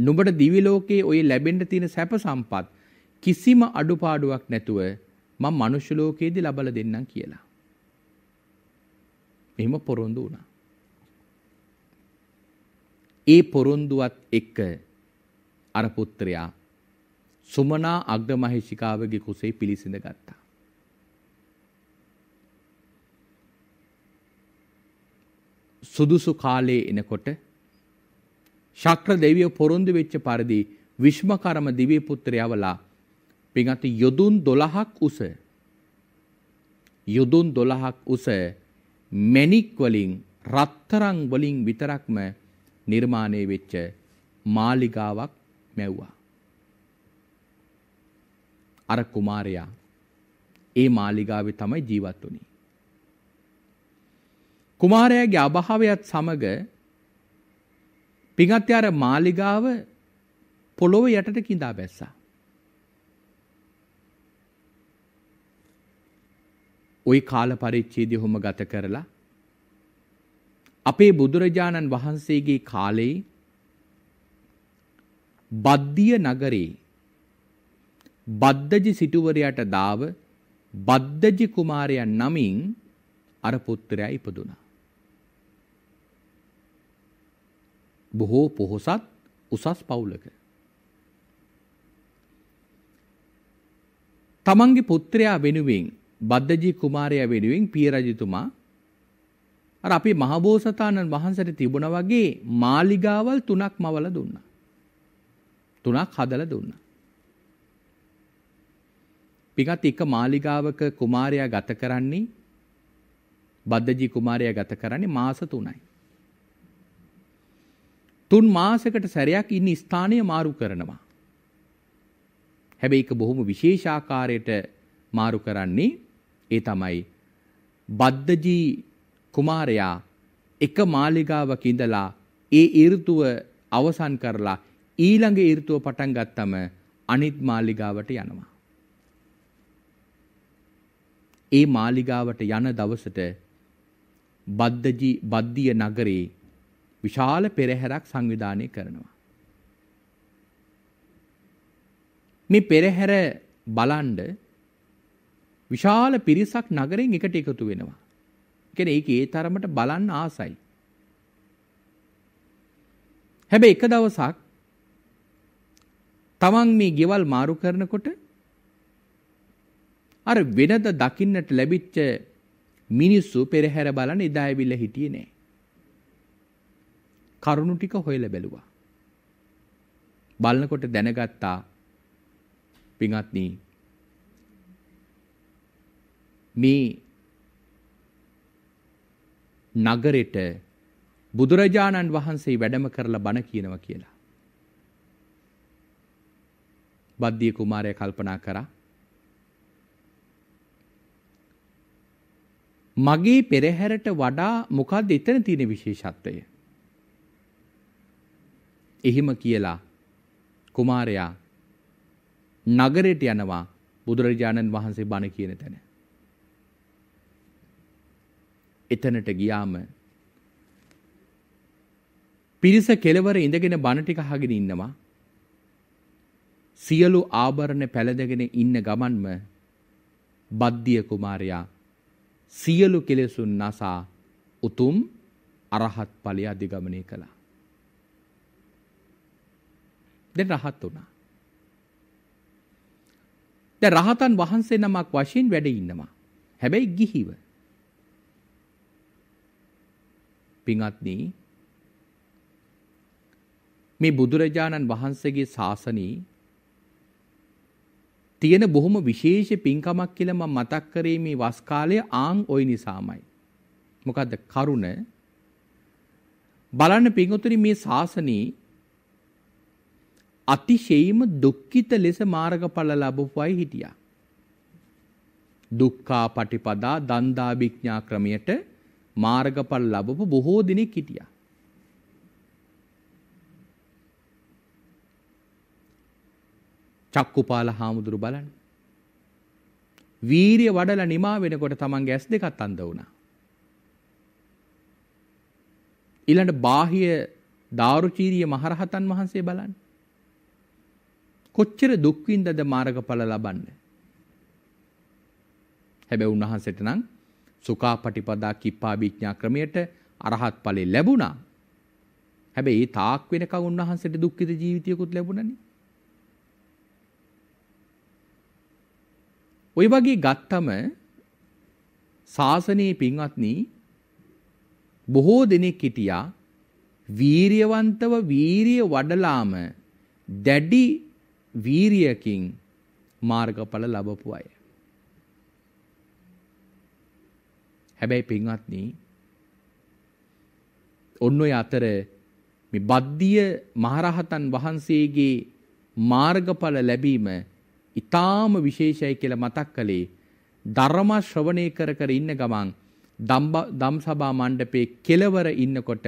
නුඹට දිව්‍ය ලෝකයේ ඔය ලැබෙන්න තියෙන සැප සම්පත් කිසිම අඩුපාඩුවක් නැතුව මම මනුෂ්‍ය ලෝකයේදී ලබලා දෙන්නම් කියලා. මෙහෙම පොරොන්දු වුණා. ඒ පොරොන්දුවත් එක්ක අර පුත්‍රයා සුමනා අග්‍රමහේෂිකාවගේ කුසේ පිළිසිඳ ගත්තා. සුදුසු කාලයේ එනකොට ශක්‍ර දෙවියෝ පොරොන්දු වෙච්ච පරිදි විශ්මකර්ම දිව්‍ය පුත්‍රයවලා පිඟති යොදුන් 12ක් උස යොදුන් 12ක් උස මැණික් වලින් රත්තරන් වලින් විතරක්ම නිර්මාණය වෙච්ච මාලිගාවක් මැව්වා. අර කුමාරයා ඒ මාලිගාවේ තමයි ජීවත් වුණේ. කුමාරයාගේ අභාවයත් සමග පිඟත්යාර මාලිගාව පොළොව යටට කිඳා බැස්සා. ওই කාල පරිච්ඡේදය හොම ගත කරලා අපේ බුදුරජාණන් වහන්සේගේ කාලේ බද්ධිය නගරේ බද්දජි සිටුවරයාට දාව බද්දජි කුමාරයන් නමින් අර පුත්‍රයා ඉපදුනා. බොහෝ පොහොසත් උසස් පවුලක. තමන්ගේ පුත්‍රයා වෙනුවෙන් බද්ධජී කුමාරයා වෙනුවෙන් පිය රජතුමා අර අපි මහබෝසතාණන් වහන්සේට තිබුණා වගේ මාලිගාවල් තුනක් මවල දුන්නා. තුනක් හදලා දුන්නා. පිටත් එක මාලිගාවක කුමාරයා ගත කරන්නේ බද්ධජී කුමාරයා ගත කරන්නේ මාස 3යි. තුන් මාසකට සැරයක් ඉන්න ස්ථානය මාරු කරනවා. හැබැයි ඒක බොහොම විශේෂාකාරයට මාරු කරන්නේ ඒ තමයි බද්දජී කුමාරයා එක මාලිගාවක ඉඳලා ඒ ඍතුව අවසන් කරලා ඊළඟ ඍතුව පටන් ගත්තම අනිත් මාලිගාවට යනවා. ඒ මාලිගාවට යන දවසට බද්දජී බද්දිය නගරේ විශාල පෙරහැරක් සංවිධානය කරනවා. මේ පෙරහැර බලන්ඩ විශාල පිරිසක් නගරෙන් එකට එකතු වෙනවා. එකන ඒක ඒ තරමට බලන්න ආසයි. හැබැ එක දවසක් තමන් මේ ගෙවල් මාරු කරනකොට අර වෙනද දකින්නට ලැබිච්ච මිනිස්සු පෙරහැර බලන එදා ඇවිල්ලා හිටියේ නෑ. කරුණු ටික හොයලා බැලුවා. බලනකොට දැනගත්තා පින්වත්නි මේ නගරෙට බුදුරජාණන් වහන්සේ වැඩම කරලා බණ කියනවා කියලා. බද්දිය කුමාරයා කල්පනා කරා මගේ පෙරහැරට වඩා මොකක්ද එතන තියෙන විශේෂත්වය? එහෙම කියලා කුමාරයා නගරයට යනවා බුදුරජාණන් වහන්සේ බණ කියන තැන. එතනට ගියාම පිරිස කෙලවර ඉඳගෙන බණ ටික අහගෙන ඉන්නවා. සියලු ආභරණ පැලඳගෙන ඉන්න ගමන්ම බද්දිය කුමාරයා සියලු කෙලෙසුන් නසා උතුම් අරහත් ඵලය අධිගමනය කළා. දැන් රහත් වුණා. දැන් රහතන් වහන්සේ නමක් වශයෙන් වැඩ ඉන්නවා. හැබැයි ගිහිව. පින්වත්නි මේ බුදුරජාණන් වහන්සේගේ ශාසනයේ තියෙන බොහොම විශේෂ පින්කමක් කියලා මම මතක් කරේ මේ වස් කාලය ආන් ওই නිසාමයි. මොකද කරුණ බලන්න පින්වතුනි මේ ශාසනයේ අතිශයීම දුක්ඛිත ලෙස මාර්ගඵල ලැබුවයි හිටියා. දුක්ඛා පටිපදා දන්දා විඥා ක්‍රමයට මාර්ගඵල ලැබපු බොහෝ දිනෙක හිටියා. චක්කුපාල හාමුදුරු බලන්න. වීරිය වඩලා නිමා වෙනකොට තමන්ගේ ඇස් දෙකත් අන්ධ වුණා. ඊළඟ බාහිය දාරුචීරිය මහරහතන් වහන්සේ බලන්න. කොච්චර දුක් විඳද මාර්ගඵල ලබන්නේ හැබැයි උන්වහන්සේට නම් සුඛාපටිපදා කිප්පාභිඥා ක්‍රමයට අරහත් ඵලෙ ලැබුණා හැබැයි ඒ තාක් වෙනකන් උන්වහන්සේට දුක්ඛිත ජීවිතයකුත් ලැබුණනේ ওই වගේ ගත්තම සාසනයේ පින්වත්නි බොහෝ දෙනෙක් හිටියා වීරියවන්තව වීරිය වඩලාම දැඩි වීරියකින් මාර්ගඵල ලබපු අය. හැබැයි පින්වත්නි ඔන්න ඔය අතර මේ බද්ධිය මහරහතන් වහන්සේගේ මාර්ගඵල ලැබීම ඊටාම විශේෂයි කියලා මතක් කළේ ධර්ම ශ්‍රවණය කර කර ඉන්න ගමන් දම් සභා මණ්ඩපේ කෙළවර ඉන්නකොට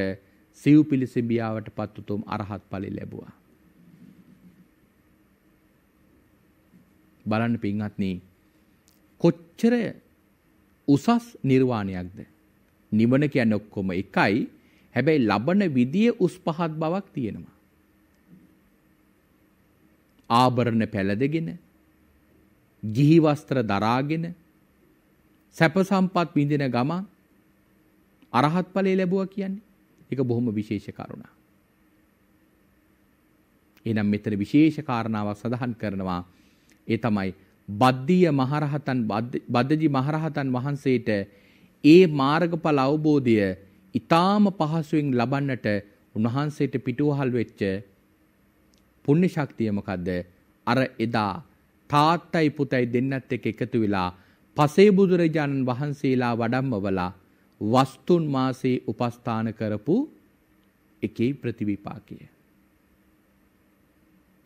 සිව් පිලිසිඹියාවටපත් උතුම් අරහත් ඵලෙ ලැබුවා. බලන්න පින්වත්නි කොච්චර උසස් නිර්වාණයක්ද නිවන කියන්නේ ඔක්කොම එකයි හැබැයි ලබන විදිය උස් පහත් බවක් තියෙනවා ආභරණ පැලදගෙන ගිහි වස්ත්‍ර දරාගෙන සැප සම්පත් විඳින ගමන් අරහත් ඵලය ලැබුවා කියන්නේ ඒක බොහොම විශේෂ කරුණක්. එහෙනම් මෙතන විශේෂ කාරණාවක් සඳහන් කරනවා ඒ තමයි බද්ධීය මහරහතන් බද්දජි මහරහතන් වහන්සේට ඒ මාර්ගඵල අවබෝධය ඊටාම පහසුවෙන් ලබන්නට උන්වහන්සේට පිටුවහල් වෙච්ච පුණ්‍ය ශක්තිය මොකද්ද? අර එදා තාත්තයි පුතයි දෙන්නත් එක්ක එකතු වෙලා පසේ බුදුරජාණන් වහන්සේලා වඩම්මවලා වස්තුන් මාසේ උපස්ථාන කරපු එකේ ප්‍රතිවිපාකය.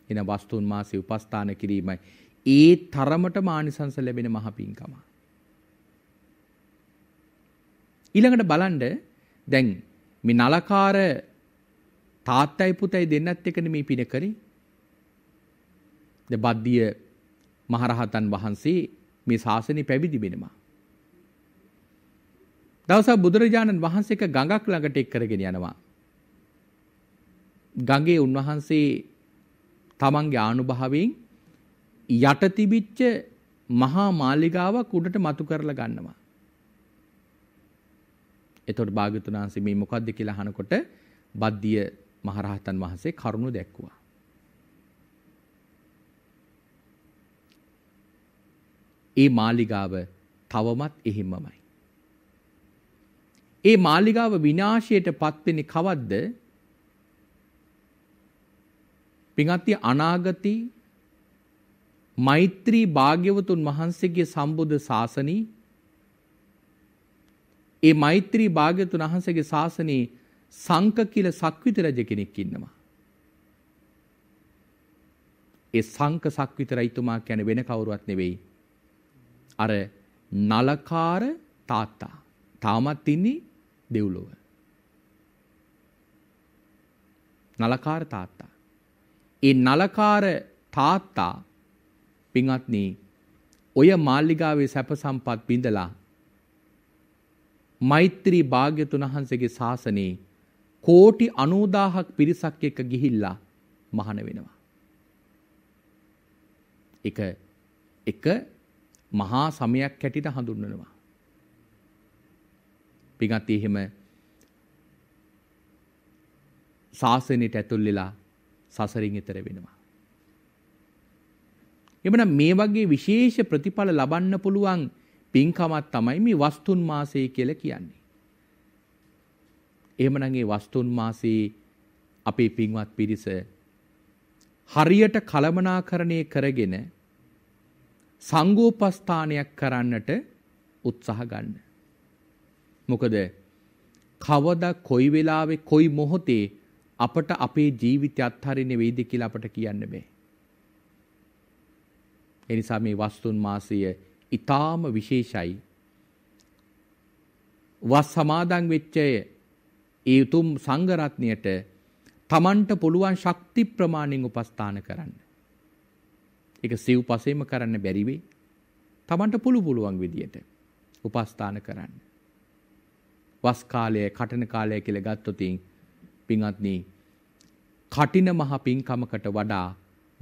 එන වස්තුන් මාසේ උපස්ථාන කිරීමයි ඒ තරමට මානිසංස ලැබෙන මහ පිංකම. ඊළඟට බලන්න දැන් මේ නලකාර තාත්තයි පුතයි දෙන්නත් එකනේ මේ පින කරේ. ද බද්දිය මහරහතන් වහන්සේ මේ ශාසනය පැවිදි වෙනවා. දවසක් බුදුරජාණන් වහන්සේක ගඟක් ළඟට එක් කරගෙන යනවා. ගඟේ උන්වහන්සේ තමන්ගේ ආනුභාවයෙන් යට තිබිච්ච මහා මාලිගාවක් උඩට මතු කරලා ගන්නවා. එතකොට භාග්‍යතුන් වහන්සේ මේ මොකද්ද කියලා අහනකොට බද්දිය මහරහතන් වහන්සේ කරුණ දැක්ුවා. ඒ මාලිගාව තවමත් එහෙමමයි. ඒ මාලිගාව විනාශයට පත්වෙන්නේ කවද්ද? පින්වත්නි අනාගතී මෛත්‍රී භාග්‍යවතුන් වහන්සේගේ සම්බුද්ධ ශාසනී ඒ මෛත්‍රී භාග්‍යවතුන් වහන්සේගේ ශාසනී සංක කියලා සක්විත රජ කෙනෙක් ඉන්නවා. ඒ සංක සක්විත රජතුමා කියන්නේ වෙන කවුරුවත් නෙවෙයි. අර නලකාර තාත්තා. තාමත් ඉන්නේ දෙව්ලොව. නලකාර තාත්තා. ඒ නලකාර තාත්තා පින්වත්නි ඔය මාල්ලිගාවේ සැප සම්පත් බිඳලා මෛත්‍රී භාග්‍යතුන් වහන්සේගේ ශාසනයේ කෝටි 90000ක් පිරිසක් එක්ක ගිහිල්ලා මහාන වෙනවා. එක එක මහා සමයක් හැටියට හඳුන්වනවා. පිටත් එහෙම ශාසනයට ඇතුල් වෙලා සසරින් ඈතර වෙනවා. එමනම් මේ වගේ විශේෂ ප්‍රතිඵල ලබන්න පුළුවන් පින්කමක් තමයි මේ වස්තුන් මාසය කියලා කියන්නේ. එහෙමනම් මේ වස්තුන් මාසයේ අපේ පින්වත් පිරිස හරියට කලමනාකරණය කරගෙන සංගෝපස්ථානයක් කරන්නට උත්සාහ ගන්න. මොකද කවදා කොයි වෙලාවේ කොයි මොහොතේ අපට අපේ ජීවිතය අත්හරින්න වෙයිද කියලා අපට කියන්න බෑ. එනිසා මේ වස්තුන් මාසය ඊටාම විශේෂයි. වස් සමාදන් වෙච්චය ඒ උතුම් සංඝ රත්නියට Tamanට පුළුවන් ශක්ති ප්‍රමාණෙන් උපස්ථාන කරන්න. ඒක සිව්පසෙම කරන්න බැරි වෙයි. Tamanට පුළු පුළුවන් විදියට උපස්ථාන කරන්න. වස් කාලය, කටන කාලය කියලා ගත්තොතින් පින්වත්නි කටින මහ පින්කමකට වඩා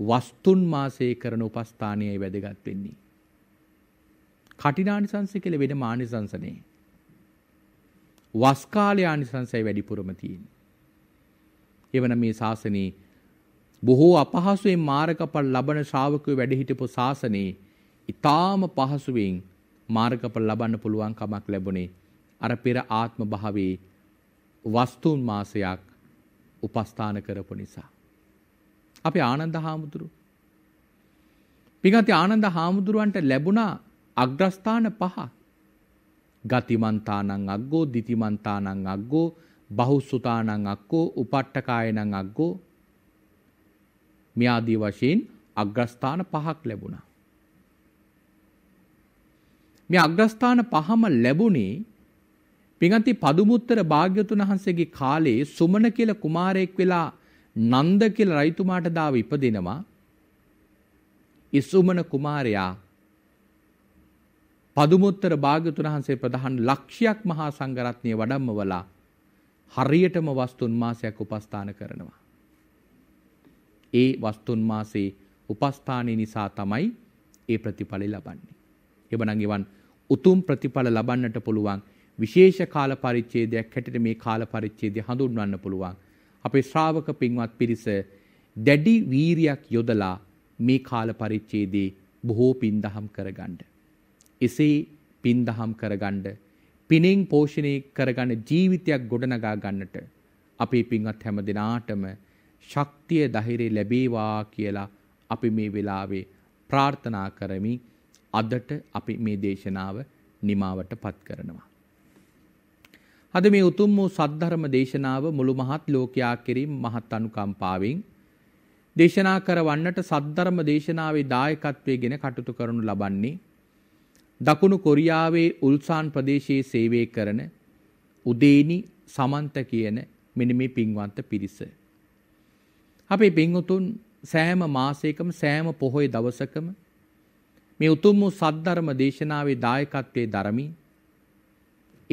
වස්තුන් මාසයේ කරන උපස්ථානයයි වැදගත් වෙන්නේ. කටිනානිසංස කියලා වෙන මානිසංසනේ. වස් කාලය ආනිසංසයි වැඩිපුරම තියෙන්නේ. එවනම් මේ ශාසනයේ බොහෝ අපහසුයෙන් මාර්ගඵල ලබන ශ්‍රාවකයෝ වැඩ හිටපු ශාසනයේ ඊටාම පහසුවෙන් මාර්ගඵල ලබන්න පුළුවන් කමක් ලැබුණේ අර පෙර ආත්ම භාවයේ වස්තුන් මාසයක් උපස්ථාන කරපු නිසා. අපි ආනන්ද හාමුදුරු. පිගති ආනන්ද හාමුදුරුවන්ට ලැබුණා අග්‍රස්ථාන පහ. ගතිමන්තානං අග්ගෝ දිතිමන්තානං අග්ගෝ බහුසුතානං අක්කෝ උපට්ඨකායනං අග්ගෝ මෙයාදී වශයෙන් අග්‍රස්ථාන පහක් ලැබුණා. මේ අග්‍රස්ථාන පහම ලැබුණේ පිඟන්ති පදුමුත්තර භාග්‍යතුන් වහන්සේගේ කාලේ සුමන කියලා කුමාරයෙක් වෙලා නන්ද කියලා රයිතුමාට දාව ඉපදිනවා ඉසුමන කුමාරයා පදුමුත්තර භාග්‍යතුන් වහන්සේ ප්‍රධාන ලක්ෂයක් මහා සංඝරත්නය වඩම්මවලා හරියටම වස්තුන් මාසයක් උපස්ථාන කරනවා. ඒ වස්තුන් මාසේ උපස්ථානය නිසා තමයි ඒ ප්‍රතිඵල ලබන්නේ. එබනම් එවන් උතුම් ප්‍රතිඵල ලබන්නට පුළුවන් විශේෂ කාල පරිච්ඡේදයක් හැටියට මේ කාල පරිච්ඡේදය හඳුන්වන්න පුළුවන්. අපේ ශ්‍රාවක පින්වත් පිරිස දැඩි වීරියක් යොදලා මේ කාල පරිච්ඡේදයේ බොහෝ පින්දහම් කරගන්න. එසේ පින්දහම් කරගන්න පිනෙන් පෝෂණය කරගන්න ජීවිතයක් ගොඩනගා ගන්නට අපේ පින්වත් හැම දිනාටම ශක්තිය ධෛර්යය ලැබේවා කියලා අපි මේ වෙලාවේ ප්‍රාර්ථනා කරමි අදට අපි මේ දේශනාව නිමාවට පත් කරනවා අද මේ උතුම් වූ සද්ධර්ම දේශනාව මුළු මහත් ලෝකයා කෙරෙහිම මහත් අනුකම්පාවෙන් දේශනා කරවන්නට සද්ධර්ම දේශනාවේ දායකත්වයේගෙන කටයුතු කරනු ලබන්නේ දකුණු කොරියාවේ උල්සාන් ප්‍රදේශයේ සේවය කරන උදේනි සමන්ත කියන මෙන්න මේ පින්වන්ත පිරිස. අපේ පින්වතුන් සෑම මාසයකම සෑම පොහොය දවසකම මේ උතුම් වූ සද්ධර්ම දේශනාවේ දායකත්වයේ දරමින්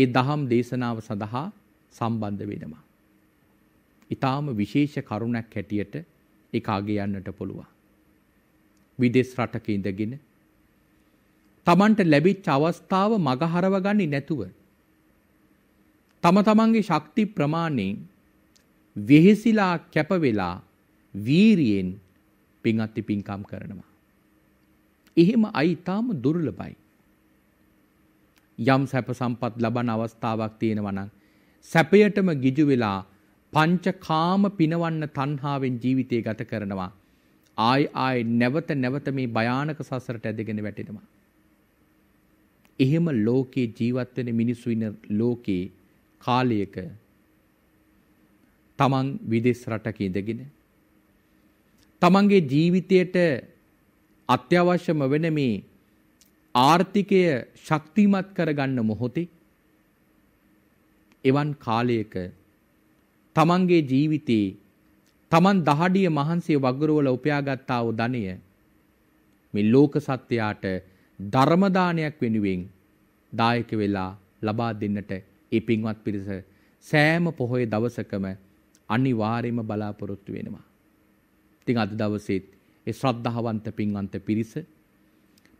ඒ දහම් දේශනාව සඳහා සම්බන්ධ වෙනවා. ඊටාම විශේෂ කරුණක් හැටියට ඒක අගේ යන්නට පුළුවන්. විදේශ රටක ඉඳගෙන තමන්ට ලැබිච්ච අවස්ථාව මගහරව ගන්නේ නැතුව තම තමන්ගේ ශක්ති ප්‍රමාණයෙන් වෙහෙසිලා කැප වෙලා වීරියෙන් පින් අත්ති පින්කම් කරනවා. එහෙම අයිතාම දුර්ලභයි. යම් සැප සම්පත් ලබන අවස්ථාවක් තියෙනවා නම් සැපයටම ගිජු වෙලා පංචකාම පිනවන්න තණ්හාවෙන් ජීවිතය ගත කරනවා. ආයි ආයි නැවත නැවත මේ භයානක සසරට ඇදගෙන වැටෙනවා. එහෙම ලෝකේ ජීවත් වෙන මිනිස්සු ඉන්න ලෝකේ කාලයක තමන් විදෙස් රටක ඉඳගෙන තමන්ගේ ජීවිතයට අත්‍යවශ්‍යම වෙන මේ ආර්ථිකය ශක්තිමත් කරගන්න මොහොතේ එවන් කාලයක තමන්ගේ ජීවිතේ තමන් දහඩිය මහන්සිය වගුරුවල උපයාගත්තා වූ ධනය මේ ලෝක සත්‍යයට ධර්ම දානයක් වෙනුවෙන් දායක වෙලා ලබා දෙන්නට ඒ පින්වත් පිරිස සෑම පොහොය දවසකම අනිවාර්යයෙන්ම බලාපොරොත්තු වෙනවා. ඉතින් අද දවසේත් ඒ ශ්‍රද්ධාවන්ත පින්වන්ත පිරිස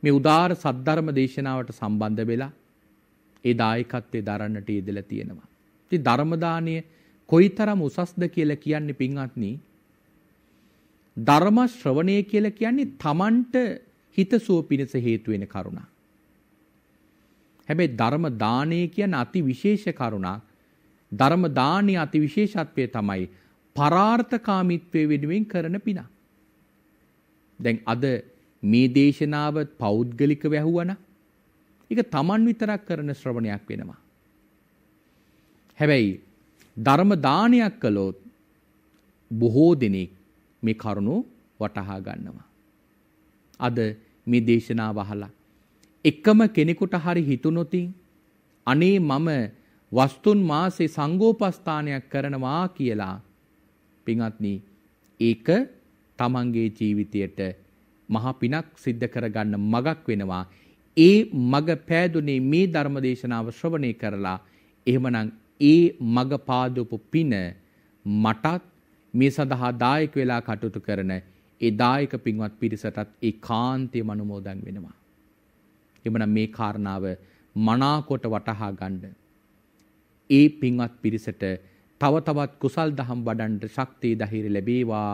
මේ උදාර සද්ධර්ම දේශනාවට සම්බන්ධ වෙලා ඒ දායකත්වයේ දරන්නට යෙදලා තියෙනවා. ඉතින් ධර්ම දාණය කොයිතරම් උසස්ද කියලා කියන්නේ පින්වත්නි ධර්ම ශ්‍රවණය කියලා කියන්නේ Tamanට හිතසුව පිණිස හේතු වෙන කරුණක්. හැබැයි ධර්ම දාණය කියන අතිවිශේෂ කරුණක්. ධර්ම දාණයේ අතිවිශේෂත්වය තමයි පරාර්ථකාමීත්වයේ වෙනුවෙන් කරන පිනක්. දැන් අද මේ දේශනාව පෞද්ගලිකව ඇහුවනම් ඒක Taman විතරක් කරන ශ්‍රවණයක් වෙනවා. හැබැයි ධර්ම දානයක් කළොත් බොහෝ දෙනෙක් මේ කරුණෝ වටහා ගන්නවා. අද මේ දේශනාව අහලා එකම කෙනෙකුට හරි හිතුනොතින් අනේ මම වස්තුන් මාසේ සංගෝපස්ථානයක් කරනවා කියලා පින්වත්නි ඒක තමන්ගේ ජීවිතයට මහා පිනක් සිද්ධ කරගන්න මගක් වෙනවා. ඒ මග පෑදුනේ මේ ධර්ම දේශනාව ශ්‍රවණය කරලා එහෙමනම් ඒ මග පාදවපු පින මටත් මේ සඳහා දායක වෙලා කටයුතු කරන ඒ දායක පින්වත් පිරිසටත් ඒ කාන්තියම අනුමෝදන් වෙනවා. එමනම් මේ කාරණාව මනාකොට වටහා ගන්න. ඒ පින්වත් පිරිසට තව තවත් කුසල් දහම් වඩන්ට ශක්තිය ධෛර්ය ලැබේවා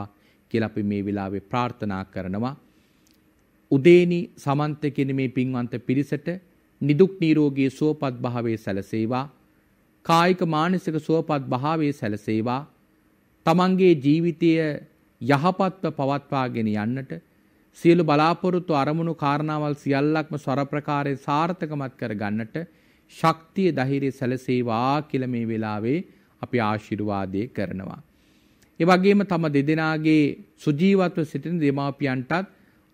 කියලා අපි මේ වෙලාවේ ප්‍රාර්ථනා කරනවා. උදේනි සමන්ත කියන මේ පින්වන්ත පිරිසට නිදුක් නිරෝගී සුවපත් භාවයේ සැලසේවා කායික මානසික සුවපත් භාවයේ සැලසේවා තමන්ගේ ජීවිතය යහපත්ව පවත්වාගෙන යන්නට සියලු බලාපොරොත්තු අරමුණු කාරණාවල් සියල්ලක්ම ස්වර ප්‍රකාරයේ සාර්ථකමත් කර ගන්නට ශක්තිය ධෛර්යය සැලසේවා කියලා මේ වෙලාවේ අපි ආශිර්වාදයේ කරනවා. ඒ වගේම තම දෙදෙනාගේ සුජීවත්ව සිටින දෙමාපියන්ටත්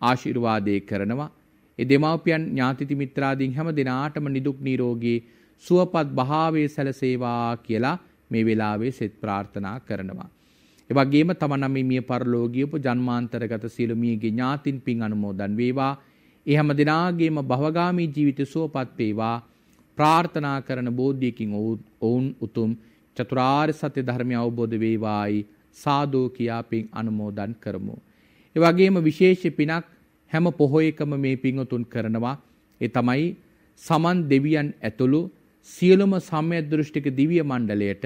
ආශිර්වාදේ කරනවා. ඒ දෙමාපියන් ඥාතිති මිත්‍රාදීන් හැම දිනාටම නිදුක් නිරෝගී සුවපත් භාවයේ සැලසේවා කියලා මේ වෙලාවේ සෙත් ප්‍රාර්ථනා කරනවා. ඒ වගේම තමනම් මේ මිය පරලෝකීයප ජන්මාන්තරගත සියලු මියගේ ඥාතින් පින් අනුමෝදන් වේවා. ඒ හැම දිනාගේම භවගාමී ජීවිත සුවපත් වේවා. ප්‍රාර්ථනා කරන බෝධියකින් ඔවුන් උතුම් චතුරාර්ය සත්‍ය ධර්මය අවබෝධ වේවායි සාදු කියා පින් අනුමෝදන් කරමු. ඒ වගේම විශේෂ පිනක් හැම පොහොයකම මේ පින්වතුන් කරනවා. ඒ තමයි සමන් දෙවියන් ඇතුළු සියලුම සම්යදෘෂ්ටික දිව්‍ය මණ්ඩලයට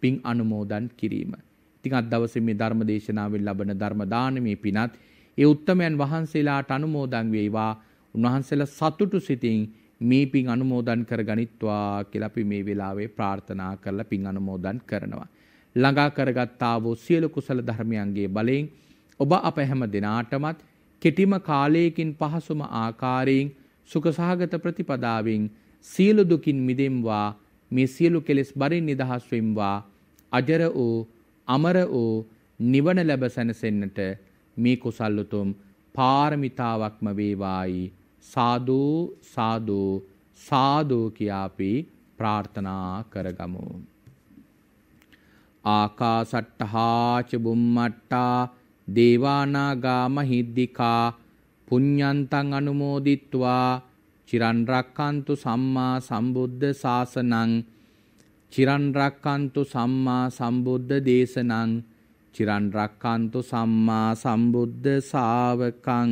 පින් අනුමෝදන් කිරීම. ඉතින් අද දවසේ මේ ධර්ම දේශනාවෙන් ලබන ධර්ම දානමේ පිනත් ඒ උත්තමයන් වහන්සේලාට අනුමෝදන් වේවා. උන්වහන්සේලා සතුටු සිතින් මේ පින් අනුමෝදන් කරගනිත්වා කියලා අපි මේ වෙලාවේ ප්‍රාර්ථනා කරලා පින් අනුමෝදන් කරනවා. ළඟා කරගත් ආවෝ සියලු කුසල ධර්මයන්ගේ බලයෙන් ඔබ අප හැම දෙනාටමත් කෙටිම කාලයකින් පහසුම ආකාරයෙන් සුඛසහගත ප්‍රතිපදාවෙන් සියලු දුකින් මිදෙම්වා මේ සියලු කෙලෙස් බරින් නිදහස් වෙම්වා අජර වූ අමර වූ නිවන ලැබ සැනසෙන්නට මේ කුසල් උතුම් පාරමිතාවක්ම වේවායි සාදු සාදු සාදු කියා අපි ප්‍රාර්ථනා කරගමු ආකාසට්ඨා ච බුම්මට්ටා දේවානාගාමහිද්దికා පුඤ්ඤන්තං අනුමෝදිත්වා චිරන් රක්칸තු සම්මා සම්බුද්ධ ශාසනං චිරන් රක්칸තු සම්මා සම්බුද්ධ දේශනං චිරන් රක්칸තු සම්මා සම්බුද්ධ ශාවකං